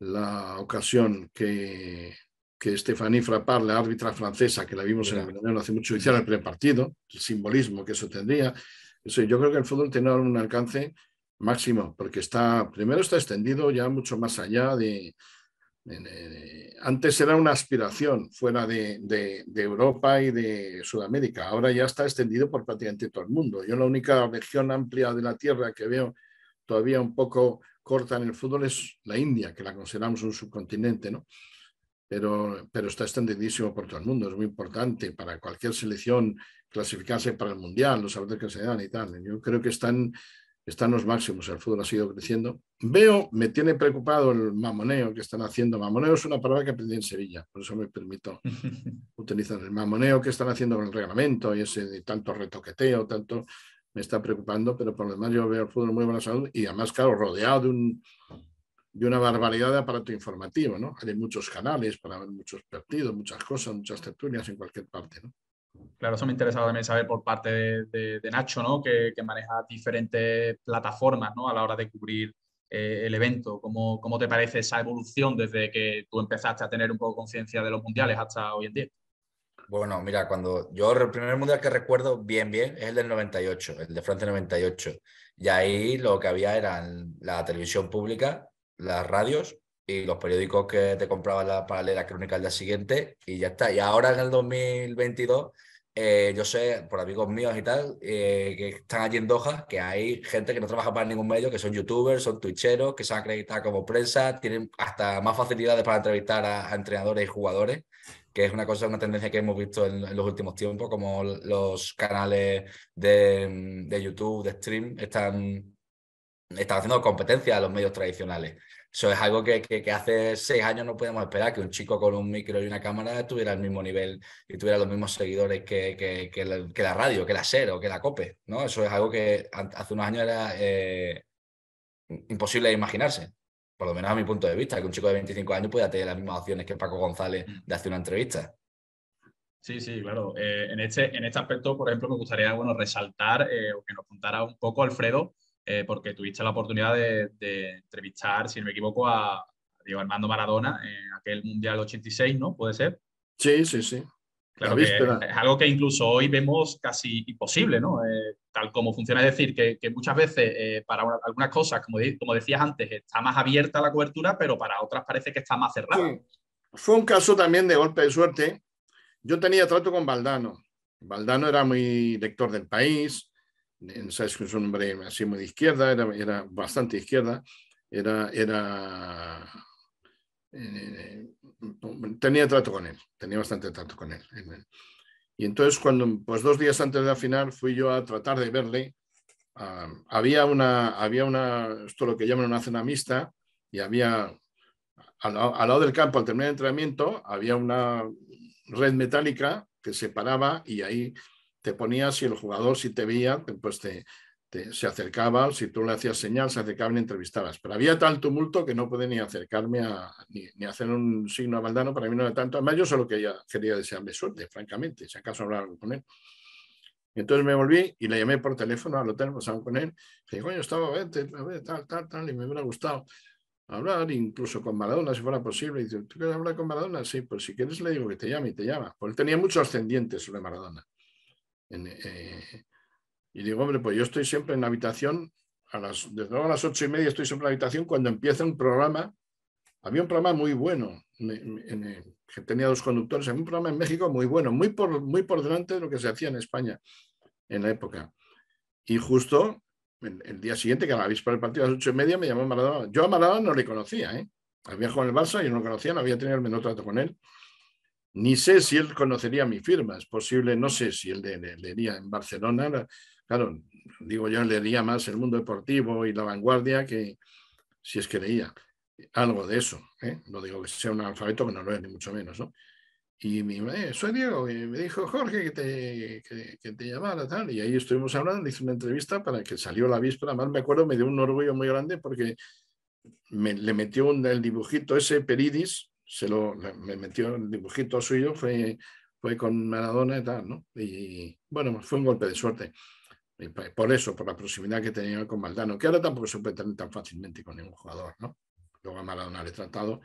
la ocasión que, que Stephanie Frappard, la árbitra francesa, que la vimos en el hace mucho, hiciera el partido. el simbolismo que eso tendría. Eso, yo creo que el fútbol tiene un alcance máximo, porque está, primero está extendido ya mucho más allá de... antes era una aspiración fuera de, de, Europa y de Sudamérica, ahora ya está extendido por prácticamente todo el mundo. Yo la única región amplia de la Tierra que veo todavía un poco corta en el fútbol es la India, que la consideramos un subcontinente, ¿no? Pero, pero está extendidísimo por todo el mundo, es muy importante para cualquier selección clasificarse para el Mundial, los de que se dan y tal. Yo creo que están están los máximos, el fútbol ha sido creciendo. Veo, me tiene preocupado el mamoneo que están haciendo. Mamoneo es una palabra que aprendí en Sevilla, por eso me permito (laughs) utilizar el mamoneo que están haciendo con el reglamento y ese tanto retoqueteo, tanto me está preocupando, pero por lo demás yo veo el fútbol muy buena salud y además, claro, rodeado de, un, de una barbaridad de aparato informativo, ¿no? Hay muchos canales para ver muchos partidos, muchas cosas, muchas tertulias en cualquier parte, ¿no? claro, eso me interesaba también saber por parte de, de, Nacho, ¿no? Que, maneja diferentes plataformas ¿no? a la hora de cubrir eh, el evento. ¿Cómo, ¿Cómo, te parece esa evolución desde que tú empezaste a tener un poco conciencia de los mundiales hasta hoy en día? Bueno, mira, cuando yo el primer mundial que recuerdo bien, bien, es el del 98, el de Francia 98. Y ahí lo que había eran la televisión pública, las radios y los periódicos que te compraban la, paralela leer la crónica al día siguiente y ya está. Y ahora en el 2022 eh, yo sé por amigos míos y tal, eh, que están allí en Doha, que hay gente que no trabaja para ningún medio, que son youtubers, son twitcheros, que se han acreditado como prensa, tienen hasta más facilidades para entrevistar a, entrenadores y jugadores, que es una cosa, una tendencia que hemos visto en, los últimos tiempos, como los canales de, YouTube, de stream, están, están haciendo competencia a los medios tradicionales. Eso es algo que, hace seis años no podíamos esperar, que un chico con un micro y una cámara tuviera el mismo nivel y tuviera los mismos seguidores que, la, radio, que la SER o que la COPE. ¿no? Eso es algo que hace unos años era eh, imposible de imaginarse, por lo menos a mi punto de vista, que un chico de 25 años pueda tener las mismas opciones que Paco González mm. de hacer una entrevista. Sí, sí, claro. Eh, en, este, en este aspecto, por ejemplo, me gustaría bueno, resaltar eh, o que nos contara un poco, Alfredo, eh, porque tuviste la oportunidad de, entrevistar, si no me equivoco, a, Diego Armando Maradona en aquel Mundial 86, ¿no? ¿Puede ser? Sí, sí, sí. Claro, es, algo que incluso hoy vemos casi imposible, ¿no? Eh, tal como funciona, es decir, que, muchas veces eh, para algunas cosas, como, como decías antes, está más abierta la cobertura, pero para otras parece que está más cerrada. Fue un caso también de golpe de suerte. Yo tenía trato con Valdano. Valdano era muy lector del país, eh, que es un hombre así muy de izquierda, era, bastante izquierda, era, era eh, eh, tenía trato con él, tenía bastante trato con él. Y entonces, cuando, pues dos días antes de la final, fui yo a tratar de verle. había una, había una, esto lo que llaman una cena mixta, y había, al, lado del campo, al terminar el entrenamiento, había una red metálica que separaba y ahí te ponías y el jugador si te veía, pues te, se acercaba, si tú le hacías señal, se acercaban y entrevistabas. Pero había tal tumulto que no pude ni acercarme ni, hacer un signo a Valdano, para mí no era tanto. Además, yo solo quería, quería desearle suerte, francamente, si acaso hablar con él. Entonces me volví y le llamé por teléfono al hotel, pasaba con él. dije, coño, estaba, tal, tal, tal, y me hubiera gustado hablar, incluso con Maradona, si fuera posible. Y dice, ¿tú quieres hablar con Maradona? Sí, pues si quieres le digo que te llame y te llama. Porque tenía muchos ascendientes sobre Maradona. Eh, y digo, hombre, pues yo estoy siempre en la habitación, a las, desde luego a las ocho y media estoy siempre en la habitación cuando empieza un programa. Había un programa muy bueno, que tenía dos conductores, había un programa en México muy bueno, muy por, muy por delante de lo que se hacía en España en la época. Y justo el, día siguiente, que a la para del partido a las ocho y media, me llamó Maradona. Yo a Maradona no le conocía, ¿eh? Había jugado en el Barça, y no lo conocía, no había tenido el menor trato con él. Ni sé si él conocería mi firma, es posible, no sé si él leería en Barcelona, claro, digo yo, leería más el mundo deportivo y la vanguardia que si es que leía algo de eso. ¿eh? No digo que sea un alfabeto, que no lo es, ni mucho menos. ¿no? Y mi, eh, Diego, me dijo Jorge que te, te llamara, tal. Y ahí estuvimos hablando, hice una entrevista para que salió la víspera. Más me acuerdo, me dio un orgullo muy grande porque le metió el dibujito ese Peridis, se lo, me metió el dibujito suyo, fue, fue con Maradona y tal, ¿no? Y bueno, fue un golpe de suerte. por eso, por la proximidad que tenía con Maldano, que ahora tampoco se puede tener tan fácilmente con ningún jugador, ¿no? Luego a Maradona le he tratado,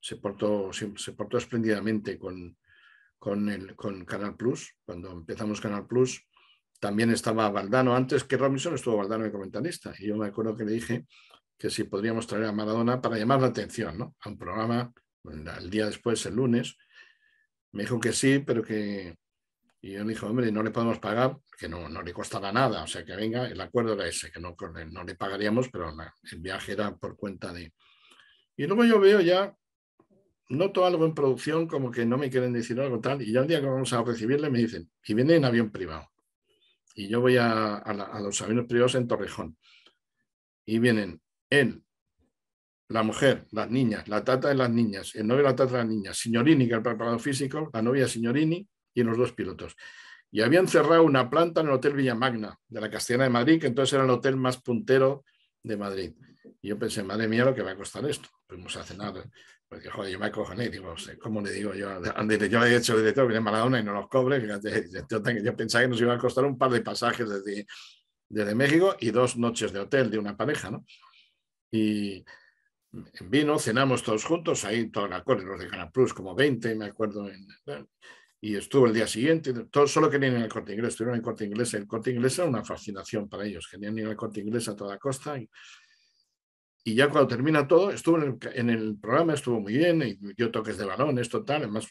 se portó, se, portó espléndidamente con, con, el, con Canal Plus, cuando empezamos Canal Plus, también estaba Valdano, antes que Robinson estuvo Valdano de comentarista, y yo me acuerdo que le dije que si podríamos traer a Maradona para llamar la atención, ¿no? A un programa el día después, el lunes, me dijo que sí, pero que... Y yo le dije, hombre, no le podemos pagar, que no, le costará nada, o sea, que venga, el acuerdo era ese, que no, no le pagaríamos, pero el viaje era por cuenta de... Y luego yo veo ya, noto algo en producción, como que no me quieren decir algo tal, y ya el día que vamos a recibirle me dicen, y viene en avión privado. Y yo voy a, los aviones privados en Torrejón. Y vienen él, la mujer, las niñas, la tata de las niñas, el novio de la tata de las niñas, señorini que era el preparado físico, la novia señorini y los dos pilotos. Y habían cerrado una planta en el Hotel Villamagna de la Castellana de Madrid, que entonces era el hotel más puntero de Madrid. Y yo pensé, madre mía, lo que va a costar esto. Fuimos a cenar. Porque, joder, yo me acojoné. Digo, ¿cómo le digo yo? Yo le he hecho el director, viene Maradona y no nos cobre. yo, pensaba que nos iba a costar un par de pasajes desde, desde México y dos noches de hotel de una pareja, ¿no? Y, vino, cenamos todos juntos, ahí toda la corte, los de Canal Plus, como 20, me acuerdo. y estuvo el día siguiente, todos solo querían ir al corte inglés, estuvieron en el corte inglés. El corte inglés era una fascinación para ellos, querían ir al corte inglés a toda costa. Y, ya cuando termina todo, estuvo en el, programa, estuvo muy bien, y yo toques de balón, esto tal, además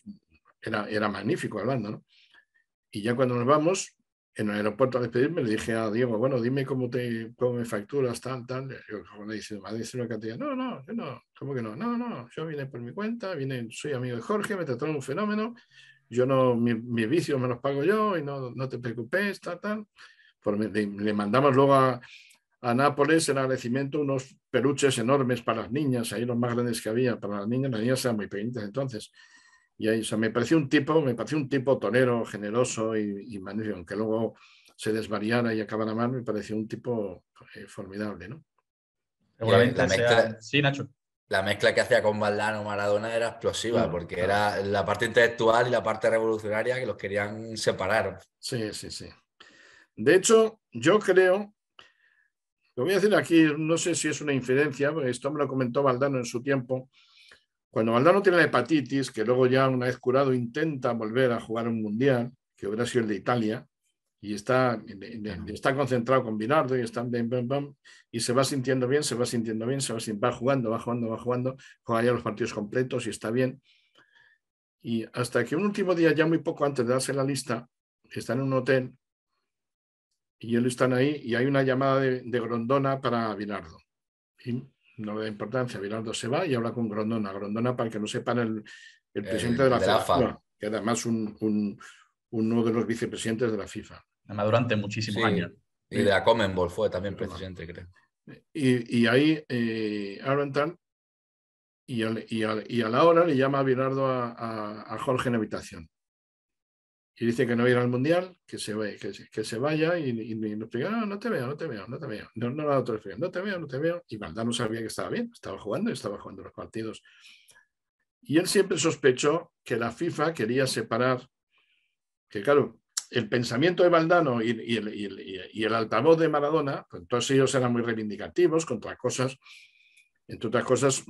era, era magnífico hablando, Y ya cuando nos vamos, en el aeropuerto a despedirme, le dije a Diego, bueno, dime cómo, te, cómo me facturas, tal, tal. Yo, le dice, madre, una cantidad. No, no, yo no, ¿cómo que no? No, no, yo vine por mi cuenta, vine, soy amigo de Jorge, me trataron un fenómeno, yo no, mis mi vicios me los pago yo y no, no te preocupes, tal, tal. le, mandamos luego a, a Nápoles en agradecimiento unos peluches enormes para las niñas, ahí los más grandes que había para las niñas, las niñas eran muy pequeñitas entonces y ahí, me pareció un tipo, me un tipo tonero, generoso y, magnífico, aunque luego se desvariara y acabara mal, me pareció un tipo eh, formidable, ¿no? la mezcla... que hacía con Valdano Maradona era explosiva, porque era la parte intelectual y la parte revolucionaria que los querían separar. Sí, sí, sí. De hecho, yo creo lo voy a decir aquí, no sé si es una inferencia, porque esto me lo comentó Valdano en su tiempo, cuando Valdano tiene la hepatitis, que luego ya una vez curado intenta volver a jugar un mundial, que hubiera sido el de Italia, y está, concentrado con Binardo y, está, y se va sintiendo bien, se va sintiendo bien, se va, va jugando, va jugando, va jugando, juega ya los partidos completos y está bien. Y hasta que un último día, ya muy poco antes de darse la lista, está en un hotel y ellos están ahí y hay una llamada de, Grondona para Binardo no le da importancia, Vilardo se va y habla con Grondona. Grondona, para que no sepan, el, presidente de la FIFA, que además un, uno de los vicepresidentes de la FIFA. Además, durante muchísimos años. Y de la Commonwealth fue también presidente, creo. Y, ahí eh, y, a la hora le llama a Bilardo a, a Jorge en habitación y dice que no ir al mundial, que se, vaya, que, que se vaya y, y, ah, no, te veo, no te veo, no te veo. No, no, la otra no te veo, no te veo. Y Valdano sabía que estaba bien, estaba jugando y estaba jugando los partidos. Y él siempre sospechó que la FIFA quería separar, que claro, el pensamiento de Valdano y, y el, el, el, altavoz de Maradona, pues todos ellos eran muy reivindicativos contra cosas, entre otras cosas,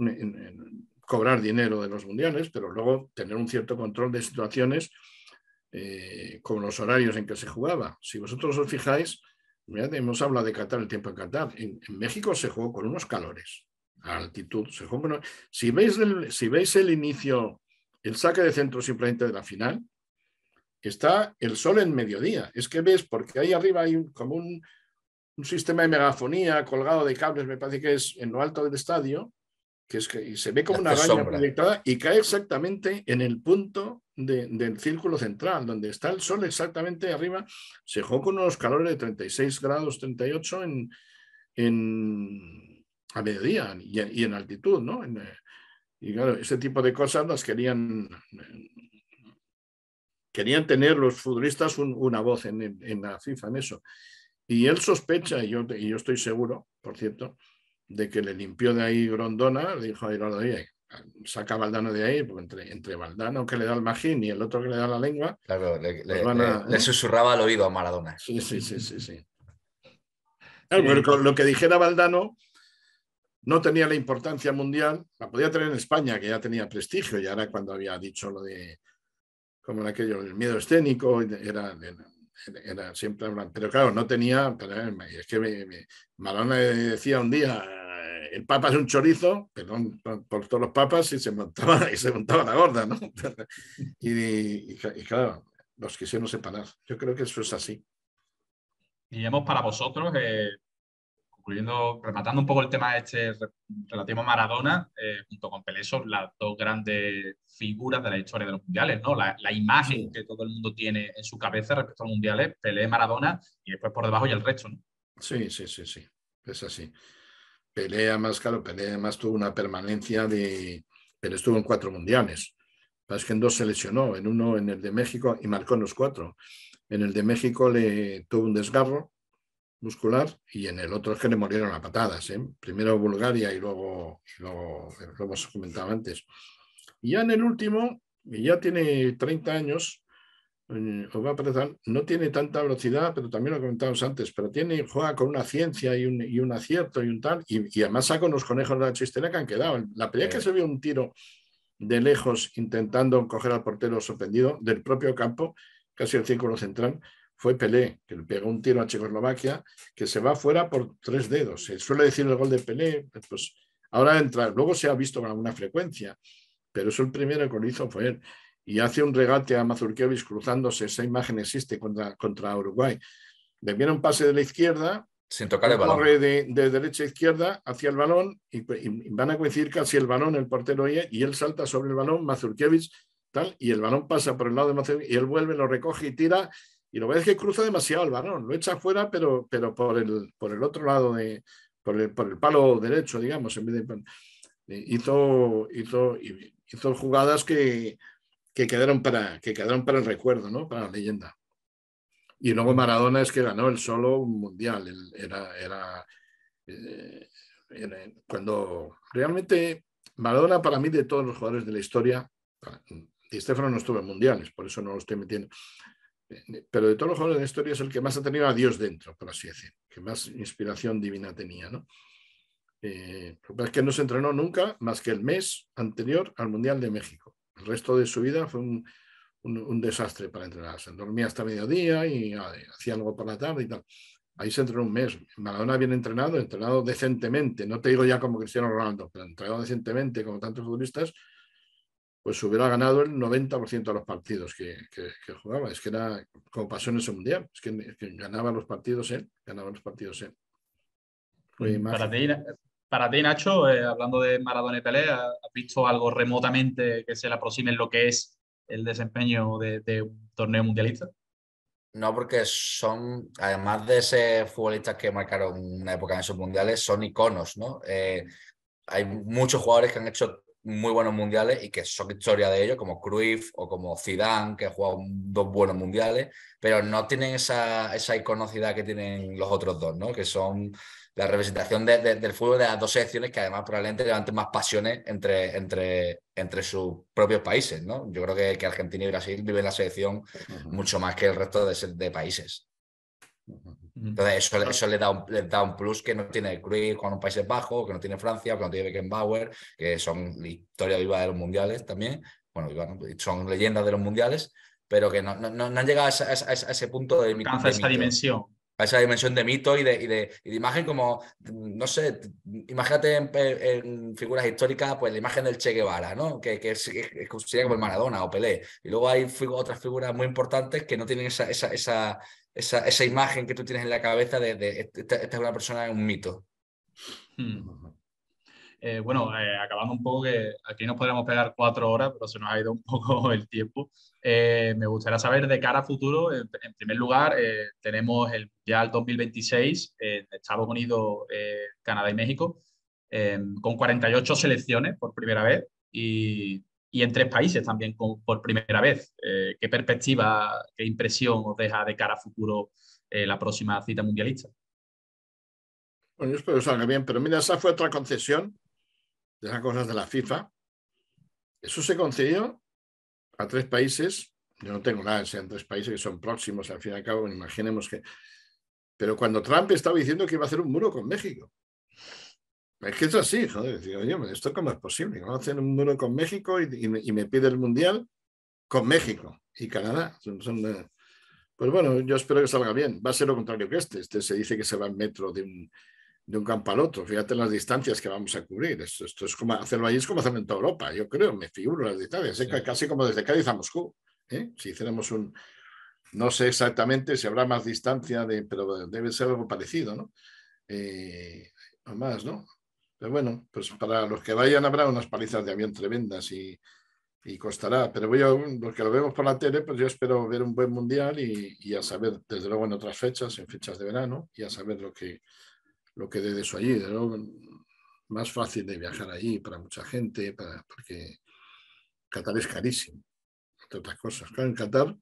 cobrar dinero de los mundiales, pero luego tener un cierto control de situaciones eh, con los horarios en que se jugaba. Si vosotros os fijáis, ya hemos hablado de Qatar, el tiempo en Qatar. En, México se jugó con unos calores, a altitud. Se jugó si, veis el, si veis el inicio, el saque de centro simplemente de la final, está el sol en mediodía. Es que ves, porque ahí arriba hay como un, sistema de megafonía colgado de cables, me parece que es en lo alto del estadio, que es que se ve como una araña proyectada y cae exactamente en el punto del círculo central, donde está el sol exactamente arriba, se con unos calores de 36 grados, 38 en, a mediodía y, en, altitud, ¿no? Eh, y claro, ese tipo de cosas las querían, querían tener los futbolistas una voz en, la FIFA en eso. Y él sospecha, y yo, yo estoy seguro, por cierto, de que le limpió de ahí Grondona, le dijo a saca a Valdano de ahí, porque entre, entre Valdano que le da el magín y el otro que le da la lengua. Claro, le, pues susurraba al oído a Maradona. Sí, sí, sí, sí. (laughs) lo que dijera Valdano no tenía la importancia mundial, la podía tener en España, que ya tenía prestigio, y ahora cuando había dicho lo de, como en aquello, el miedo escénico, era, era siempre pero claro, no tenía, eh, es que Maradona decía un día, el papa es un chorizo, perdón por todos los papas, y se montaba, y se montaba la gorda, ¿no? (laughs) y, claro, los quisieron separar. Yo creo que eso es así. Y hemos para vosotros, eh, concluyendo, rematando un poco el tema este relativo a Maradona, eh, junto con Pelé son las dos grandes figuras de la historia de los mundiales, ¿no? La, imagen que todo el mundo tiene en su cabeza respecto a los mundiales, Pelé, Maradona, y después por debajo y el resto, ¿no? Sí, sí, sí, sí. Es así. Pelea más, claro, Pelea más tuvo una permanencia de. Pero estuvo en cuatro mundiales. es que en dos se lesionó, en uno en el de México y marcó en los cuatro. En el de México le tuvo un desgarro muscular y en el otro es que le murieron a patadas. ¿eh? Primero Bulgaria y luego, lo hemos comentado antes. Y ya en el último, y ya tiene 30 años, no tiene tanta velocidad, pero también lo comentábamos antes, pero tiene, juega con una ciencia y un, acierto y un tal, y, además saca unos conejos de la chistera que han quedado. La pelea que se vio un tiro de lejos intentando coger al portero sorprendido del propio campo, casi el círculo central, fue Pelé, que le pegó un tiro a Checoslovaquia, que se va fuera por tres dedos. Se suele decir el gol de Pelé, pues ahora entra, luego se ha visto con alguna frecuencia, pero es el primero que lo hizo fue él y hace un regate a Mazurkiewicz cruzándose. Esa imagen existe contra, contra Uruguay. Le viene un pase de la izquierda. Sin tocar el balón. Corre de, derecha a izquierda hacia el balón y, van a coincidir casi el balón, el portero y él, salta sobre el balón, Mazurkiewicz, tal, y el balón pasa por el lado de Mazurkiewicz y él vuelve, lo recoge y tira. Y lo ves que cruza demasiado el balón, lo echa fuera, pero, pero por, el, por el otro lado, de, por, el, palo derecho, digamos, en Hizo, hizo, hizo jugadas que, que quedaron para, que quedaron para el recuerdo, Para la leyenda. Y luego Maradona es que ganó el solo mundial. Eh, era, cuando realmente Maradona para mí de todos los jugadores de la historia, Di Stefano no estuvo en mundiales, por eso no lo estoy metiendo, pero de todos los jugadores de la historia es el que más ha tenido a Dios dentro, por así decir, que más inspiración divina tenía, ¿no? Eh, es que no se entrenó nunca más que el mes anterior al Mundial de México. El resto de su vida fue un, desastre para entrenar se Dormía hasta mediodía y hacía algo por la tarde y tal. Ahí se entrenó un mes. Maradona bien entrenado, entrenado decentemente. No te digo ya como Cristiano Ronaldo, pero entrenado decentemente como tantos futbolistas, pues hubiera ganado el 90% de los partidos que, jugaba. Es que era como pasó en ese mundial. Es que, ganaba los partidos él, ganaba los partidos él. Mm, para ti, Nacho, eh, hablando de Maradona y Pelé, ¿has visto algo remotamente que se le aproxime en lo que es el desempeño de, un torneo mundialista? No, porque son, además de ese futbolistas que marcaron una época en esos mundiales, son iconos, ¿no? Eh, hay muchos jugadores que han hecho muy buenos mundiales y que son historia de ellos, como Cruyff o como Zidane, que ha jugado dos buenos mundiales, pero no tienen esa, esa iconocidad que tienen los otros dos, ¿no? Que son la representación del fútbol de las dos selecciones que además probablemente levanten más pasiones entre, entre, entre sus propios países, ¿no? Yo creo que, Argentina y Brasil viven la selección mucho más que el resto de, países. Entonces eso, le, da un, un plus que no tiene Cruz con los Países Bajos, que no tiene Francia, que no tiene Beckenbauer, que son historia viva de los mundiales también, bueno, son leyendas de los mundiales, pero que no, han llegado a, ese punto de... Alcanza esa dimensión a esa dimensión de mito y de, y de, imagen como, no sé, imagínate en, figuras históricas, pues la imagen del Che Guevara, ¿no? Que, que, es, sería como el Maradona o Pelé. Y luego hay otras figuras muy importantes que no tienen esa, esa, esa, esa, esa imagen que tú tienes en la cabeza de, este, esta, es una persona, en un mito. Hmm. Eh, bueno, acabamos eh, acabando un poco, que aquí nos podríamos pegar cuatro horas, pero se nos ha ido un (laughs) poco el tiempo. Eh, me gustaría saber de cara a futuro, en, primer lugar, tenemos el Mundial 2026 en Estados Unidos, Canadá y México, em, con 48 selecciones por primera vez y, y en tres países también por primera vez. ¿Qué perspectiva, qué impresión os deja de cara a futuro la próxima cita mundialista? Bueno, yo espero que salga bien, pero mira, esa fue otra concesión eran cosas de la FIFA, eso se concedió a tres países. Yo no tengo nada, sean tres países que son próximos, al fin y al cabo, imaginemos que. Pero cuando Trump estaba diciendo que iba a hacer un muro con México. Es que es así, joder. Digo, oye, ¿esto cómo es posible? Vamos a hacer un muro con México y, me pide el Mundial con México y Canadá. Eh, pues bueno, yo espero que salga bien. Va a ser lo contrario que este. Este se dice que se va en metro de un, de un campo al otro. Fíjate las distancias que vamos a cubrir. Esto, esto es como hacerlo allí, es como hacerlo en toda Europa, yo creo, me figuro las distancias. ¿eh? casi como desde Cádiz a Moscú. ¿eh? Si hiciéramos un. No sé exactamente si habrá más distancia, de, pero debe ser algo parecido, ¿no? Eh, más, ¿no? Pero bueno, pues para los que vayan habrá unas palizas de avión tremendas y, y costará. Pero voy a, los que lo vemos por la tele, pues yo espero ver un buen mundial y, y a saber, desde luego en otras fechas, en fechas de verano, y a saber lo que lo que dé de eso allí. Más fácil de viajar allí para mucha gente, para, porque Qatar es carísimo, entre otras cosas. en Qatar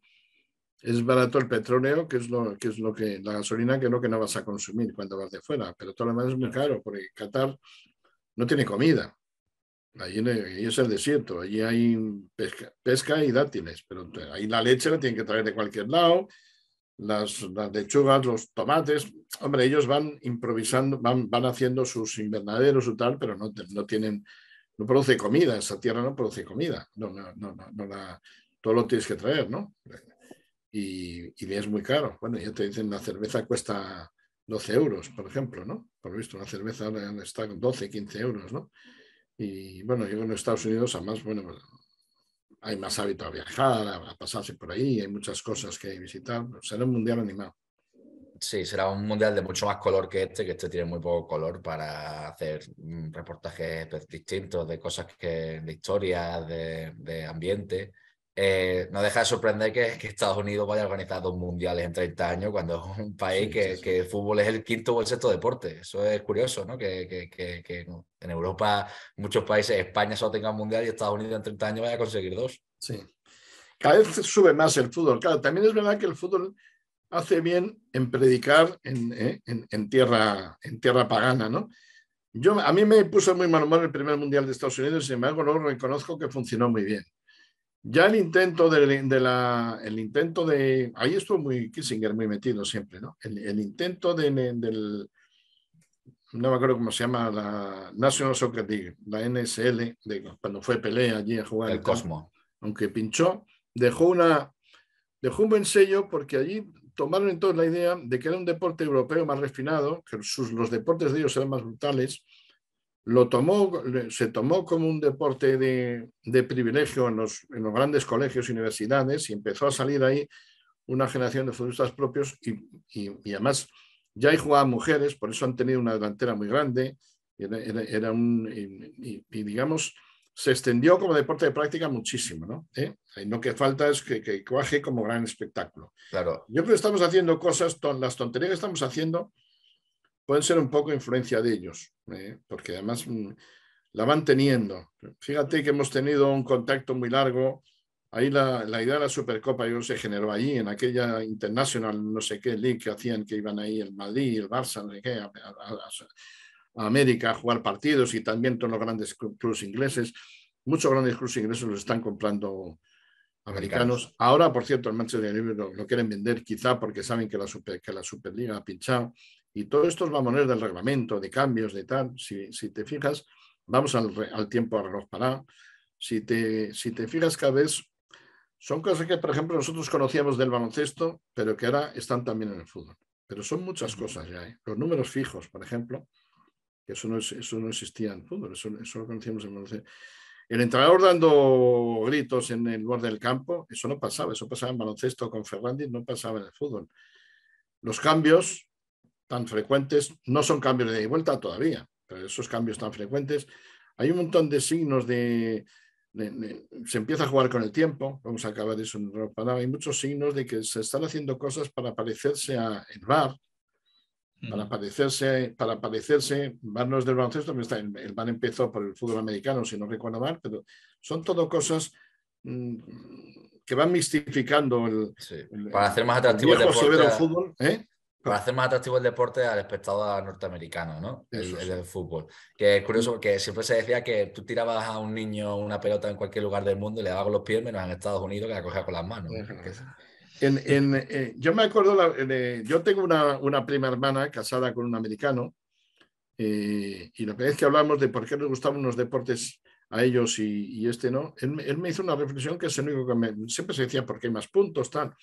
es barato el petróleo, que es lo que es lo que la gasolina, que es lo que no vas a consumir cuando vas de fuera, pero todo lo demás es muy caro, porque Qatar no tiene comida. Allí, es el desierto, allí hay pesca, pesca, y dátiles, pero ahí la leche la tienen que traer de cualquier lado, las, las, lechugas, los tomates. Hombre, ellos van improvisando, van, van haciendo sus invernaderos o tal, pero no, no tienen, no produce comida, esa tierra no produce comida. No, no, no, no la, todo lo tienes que traer, ¿no? Y, y es muy caro. Bueno, ya te dicen, la cerveza cuesta 12 euros, por ejemplo, ¿no? Por lo visto, una cerveza está con 12, 15 euros, ¿no? Y bueno, yo en Estados Unidos, además, bueno, hay más hábito a viajar, a, pasarse por ahí, hay muchas cosas que visitar. Pues, será un mundial animado. Sí, será un mundial de mucho más color que este, que este tiene muy poco color para hacer mm, reportajes distintos de cosas que, de historia, de, de ambiente. Eh, no deja de sorprender que, Estados Unidos vaya a organizar dos mundiales en 30 años cuando es un país que, el fútbol es el quinto o el sexto deporte. Eso es curioso, ¿no? Que, que en Europa, muchos países, España solo tenga un mundial y Estados Unidos en 30 años vaya a conseguir dos. Sí. Cada vez sube más el fútbol. Claro, también es verdad que el fútbol hace bien en predicar eh, en, en, tierra, en tierra pagana, ¿no? Yo, a mí me puso muy mal humor el primer mundial de Estados Unidos, sin embargo, luego reconozco que funcionó muy bien. Ya el intento de, la, el intento de, ahí estuvo muy Kissinger muy metido siempre, ¿no? El, intento de, del, no me acuerdo cómo se llama, la National Soccer League, la NSL, de, cuando fue pelea allí a jugar. El cosmos Cosmo. Aunque pinchó, dejó una, dejó un buen sello porque allí tomaron entonces la idea de que era un deporte europeo más refinado, que los deportes de ellos eran más brutales, lo tomó, se tomó como un deporte de, de privilegio en los, grandes colegios y universidades y empezó a salir ahí una generación de futbolistas propios y, además ya hay jugadas mujeres, por eso han tenido una delantera muy grande era, un, y, digamos se extendió como deporte de práctica muchísimo, ¿no? ¿Eh? lo que falta es que, que cuaje como gran espectáculo. Claro. Yo creo que estamos haciendo cosas, las tonterías que estamos haciendo, pueden ser un poco influencia de ellos, ¿eh? porque además mm, la van teniendo. Fíjate que hemos tenido un contacto muy largo. Ahí la, idea de la Supercopa yo se generó ahí en aquella International, no sé qué league que hacían, que iban ahí el Madrid, el Barça, a, América a jugar partidos y también todos los grandes clubes ingleses. Muchos grandes clubes ingleses los están comprando americanos. Ahora, por cierto, el Manchester United lo, lo, quieren vender quizá porque saben que la, super, que la Superliga ha pinchado y todos estos poner del reglamento, de cambios, de tal, si, si te fijas, vamos al, al tiempo a reloj parado, si te, si te fijas cada vez, son cosas que, por ejemplo, nosotros conocíamos del baloncesto, pero que ahora están también en el fútbol. Pero son muchas cosas ya. ¿eh? Los números fijos, por ejemplo, que eso no, eso no existía en fútbol, eso, lo conocíamos en baloncesto. El entrenador dando gritos en el borde del campo, eso no pasaba, eso pasaba en baloncesto con Ferrandi, no pasaba en el fútbol. Los cambios, tan frecuentes, no son cambios de vuelta todavía, pero esos cambios tan frecuentes, hay un montón de signos de, se empieza a jugar con el tiempo, vamos a acabar eso en hay muchos signos de que se están haciendo cosas para parecerse a el bar, para parecerse, para parecerse, Bar no es del baloncesto, está, el, Bar empezó por el fútbol americano, si no recuerdo mal, pero son todo cosas mm, que van mistificando el, para hacer más atractivo el, fútbol, ¿eh? para hacer más atractivo el deporte al espectador norteamericano, ¿no? el, fútbol. Que es curioso mm. porque siempre se decía que tú tirabas a un niño una pelota en cualquier lugar del mundo y le dabas con los pies, menos en Estados Unidos que la cogía con las manos. En, eh, yo me acuerdo, yo tengo una, prima hermana casada con un americano eh, y la primera vez que hablamos de por qué nos gustaban los deportes a ellos y, este no, él, me hizo una reflexión que es el único que siempre se decía por qué hay más puntos, tal.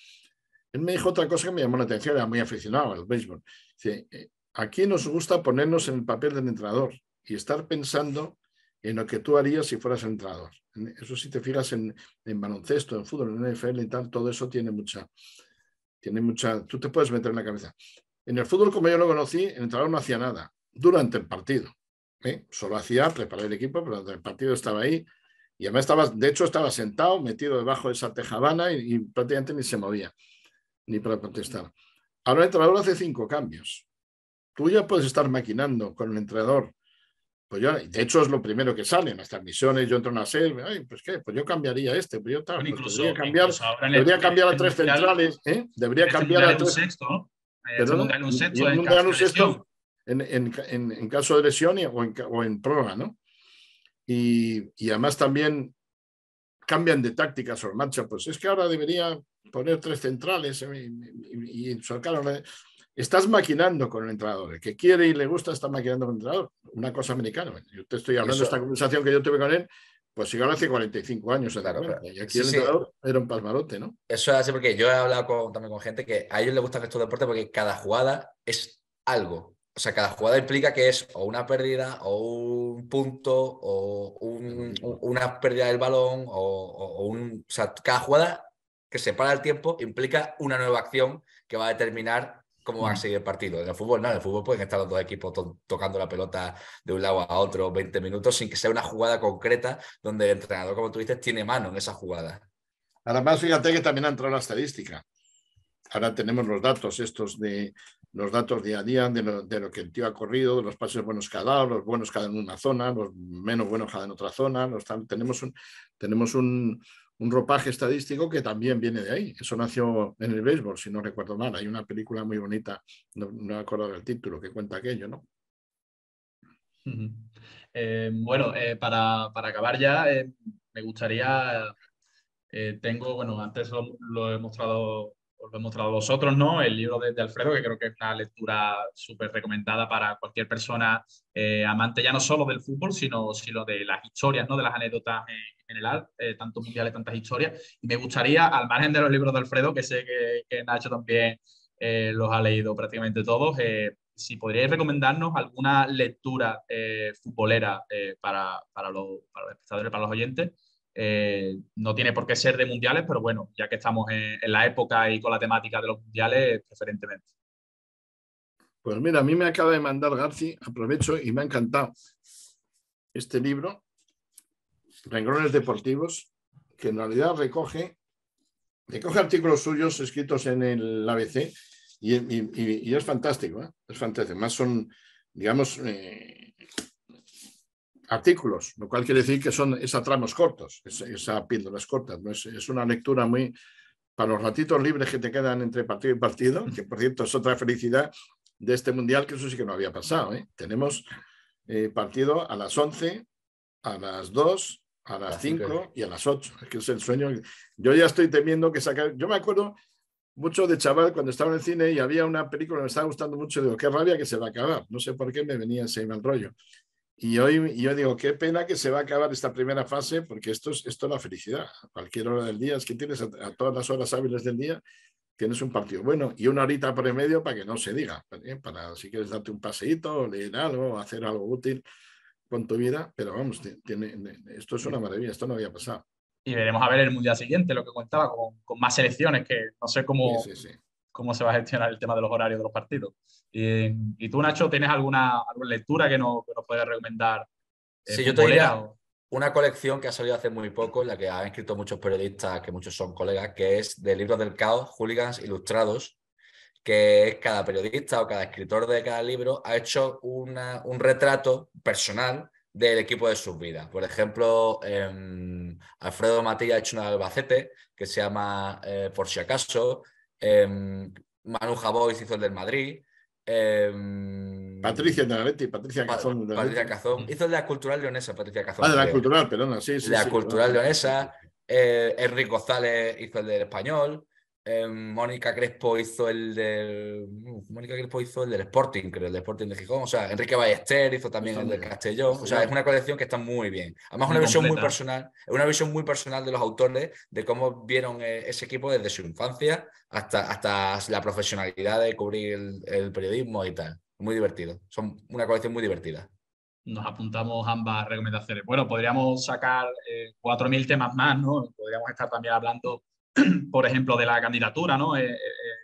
Él me dijo otra cosa que me llamó la atención, era muy aficionado al béisbol. Dice, eh, aquí nos gusta ponernos en el papel del entrenador y estar pensando en lo que tú harías si fueras entrenador. Eso si te fijas en, en baloncesto, en fútbol, en NFL y tal, todo eso tiene mucha, tiene mucha, tú te puedes meter en la cabeza. En el fútbol, como yo lo conocí, el entrenador no hacía nada durante el partido. ¿eh? Solo hacía preparar el equipo, pero durante el partido estaba ahí. Y además estaba, de hecho, estaba sentado, metido debajo de esa tejabana y prácticamente ni se movía ni para protestar. Ahora el entrenador hace cinco cambios. Tú ya puedes estar maquinando con el entrenador. Pues yo, de hecho, es lo primero que sale. En Las transmisiones, yo entro en una selva. pues qué, pues yo cambiaría este, pues yo pues debería cambiar, a tres centrales, ¿eh? Debería cambiar a tres. Sexto, eh, un sexto, un sexto en, caso de lesión o, en, o ¿no? Y, y, además también cambian de tácticas sobre marcha. Pues es que ahora debería poner tres centrales ¿eh? y, y Estás maquinando con el entrenador. El que quiere y le gusta está maquinando con el entrenador. Una cosa americana. Yo te estoy hablando de esta conversación que yo tuve con él pues si hace 45 años. y aquí el entrenador era un palmarote, ¿no? Eso es así porque yo he hablado también con gente que a ellos les gusta estos deporte porque cada jugada es algo. O sea, cada jugada implica que es o una pérdida, o un punto, o una pérdida del balón, o, o, un... O sea, cada jugada que se el tiempo implica una nueva acción que va a determinar cómo va a mm. seguir el partido. En el fútbol, no, en el fútbol pueden estar los dos equipos tocando la pelota de un lado a otro 20 minutos sin que sea una jugada concreta donde el entrenador, como tú dices, tiene mano en esa jugada. Además, fíjate que también ha entrado la estadística. Ahora tenemos los datos estos de los datos día a día de lo, que el tío ha corrido, de los pasos buenos que ha dado, los buenos que ha dado en una zona, los menos buenos que ha dado en otra zona. tenemos un, tenemos un, un ropaje estadístico que también viene de ahí. Eso nació en el béisbol, si no recuerdo mal. Hay una película muy bonita, no, me acuerdo del título, que cuenta aquello, ¿no? Eh, bueno, eh, para, acabar ya, eh, me gustaría, tengo, bueno, antes lo he mostrado os lo he mostrado a vosotros, ¿no? El libro de, Alfredo, que creo que es una lectura súper recomendada para cualquier persona eh, amante ya no solo del fútbol, sino, sino de las historias, ¿no? De las anécdotas en, general, eh, tanto mundiales, tantas historias. Y me gustaría, al margen de los libros de Alfredo, que sé que, Nacho también eh, los ha leído prácticamente todos, eh, si podríais recomendarnos alguna lectura futbolera para, para, los, para los espectadores, para los oyentes eh, no tiene por qué ser de mundiales, pero bueno, ya que estamos en, la época y con la temática de los mundiales, preferentemente. Pues mira, a mí me acaba de mandar Garci, aprovecho y me ha encantado este libro, renglones Deportivos, que en realidad recoge, recoge artículos suyos escritos en el ABC y, es fantástico, ¿eh? es fantástico. Además son, digamos, eh, artículos, lo cual quiere decir que son esos tramos cortos, esas píldoras cortas. ¿no? Es, es, una lectura muy para los ratitos libres que te quedan entre partido y partido, que por cierto es otra felicidad de este mundial, que eso sí que no había pasado. ¿eh? Tenemos eh, partido a las 11, a las 2, a las 5 y a las 8. que es el sueño. Yo ya estoy temiendo que sacar. Yo me acuerdo mucho de chaval cuando estaba en el cine y había una película que me estaba gustando mucho. Digo, qué rabia que se va a acabar. No sé por qué me venía ese mal rollo. Y hoy yo digo, qué pena que se va a acabar esta primera fase, porque esto es, esto la felicidad. A cualquier hora del día, es que tienes a, todas las horas hábiles del día, tienes un partido bueno y una horita por el medio para que no se diga, para si quieres darte un paseíto, leer algo, hacer algo útil con tu vida, pero vamos, tiene, esto es una maravilla, esto no había pasado. Y veremos a ver el mundial siguiente, lo que contaba, con, más selecciones, que no sé cómo, sí, sí, sí cómo se va a gestionar el tema de los horarios de los partidos. Y, tú, Nacho, ¿tienes alguna, alguna lectura que, nos puedas recomendar? Eh, sí, yo te diría una colección que ha salido hace muy poco, la que han escrito muchos periodistas, que muchos son colegas, que es de libros del caos, hooligans ilustrados, que es cada periodista o cada escritor de cada libro ha hecho un retrato personal del equipo de sus vidas. Por ejemplo, em, Alfredo Matilla ha hecho una de Albacete que se llama eh, Por si acaso, Em, Manu Javois hizo el del Madrid. Eh, Patricia Nagaretti, Patricia Cazón. Patricia Cazón. Hizo el de la cultural leonesa, Patricia Cazón. Ah, de la cultural, perdona, sí, sí. De la cultural leonesa. Eh, Enrique González hizo el del español. Eh, Mónica Crespo hizo el del. Mónica Crespo hizo el del Sporting, creo, el del Sporting de Gijón. O sea, Enrique Ballester hizo también el del Castellón. O sea, es una colección que está muy bien. Además, una visión muy personal, es una visión muy personal de los autores de cómo vieron eh, ese equipo desde su infancia hasta, hasta la profesionalidad de cubrir el, periodismo y tal. Muy divertido. Son una colección muy divertida nos apuntamos ambas recomendaciones. Bueno, podríamos sacar 4.000 eh, temas más, ¿no? Podríamos estar también hablando (clears throat) por ejemplo, de la candidatura eh, eh,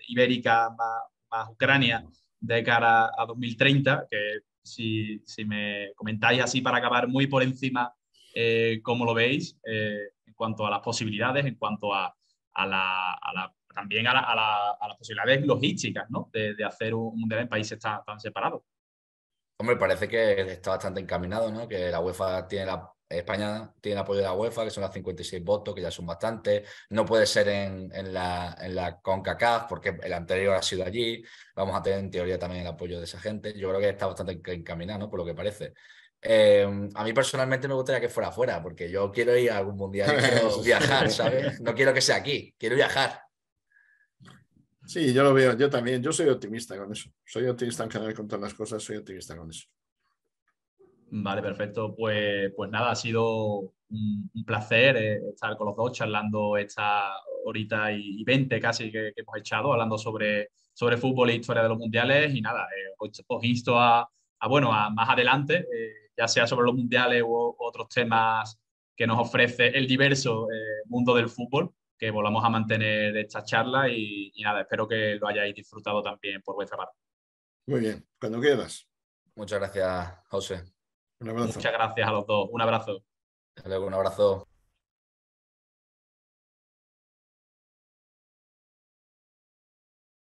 ibérica más, Ucrania de cara a 2030, que si, me comentáis así para acabar muy por encima eh, cómo lo veis en cuanto a las posibilidades, en cuanto a, la, también a, las posibilidades logísticas ¿no? de, hacer un mundial en países tan, separado? separados. Hombre, parece que está bastante encaminado, ¿no? Que la UEFA tiene la España tiene el apoyo de la UEFA, que son las 56 votos, que ya son bastantes. No puede ser en, la, CONCACAF, porque el anterior ha sido allí. Vamos a tener en teoría también el apoyo de esa gente. Yo creo que está bastante encaminado, ¿no? Por lo que parece. Em, a mí personalmente me gustaría que fuera afuera, porque yo quiero ir a algún mundial, (laughs) quiero viajar, ¿sabes? No quiero que sea aquí, quiero viajar. Sí, yo lo veo, yo también, yo soy optimista con eso. Soy optimista en general con todas las cosas, soy optimista con eso. Vale, perfecto. Pues, pues nada, ha sido un, placer eh, estar con los dos charlando esta horita y 20 casi que, hemos echado, hablando sobre, sobre fútbol e historia de los mundiales. Y nada, eh, os, insto a, bueno, a más adelante, eh, ya sea sobre los mundiales u, otros temas que nos ofrece el diverso mundo del fútbol, que volvamos a mantener esta charla y, y nada, espero que lo hayáis disfrutado también por vuestra parte. Muy bien, cuando quieras. Muchas gracias, José. Muchas gracias a los dos. Un abrazo. Hasta luego, un abrazo.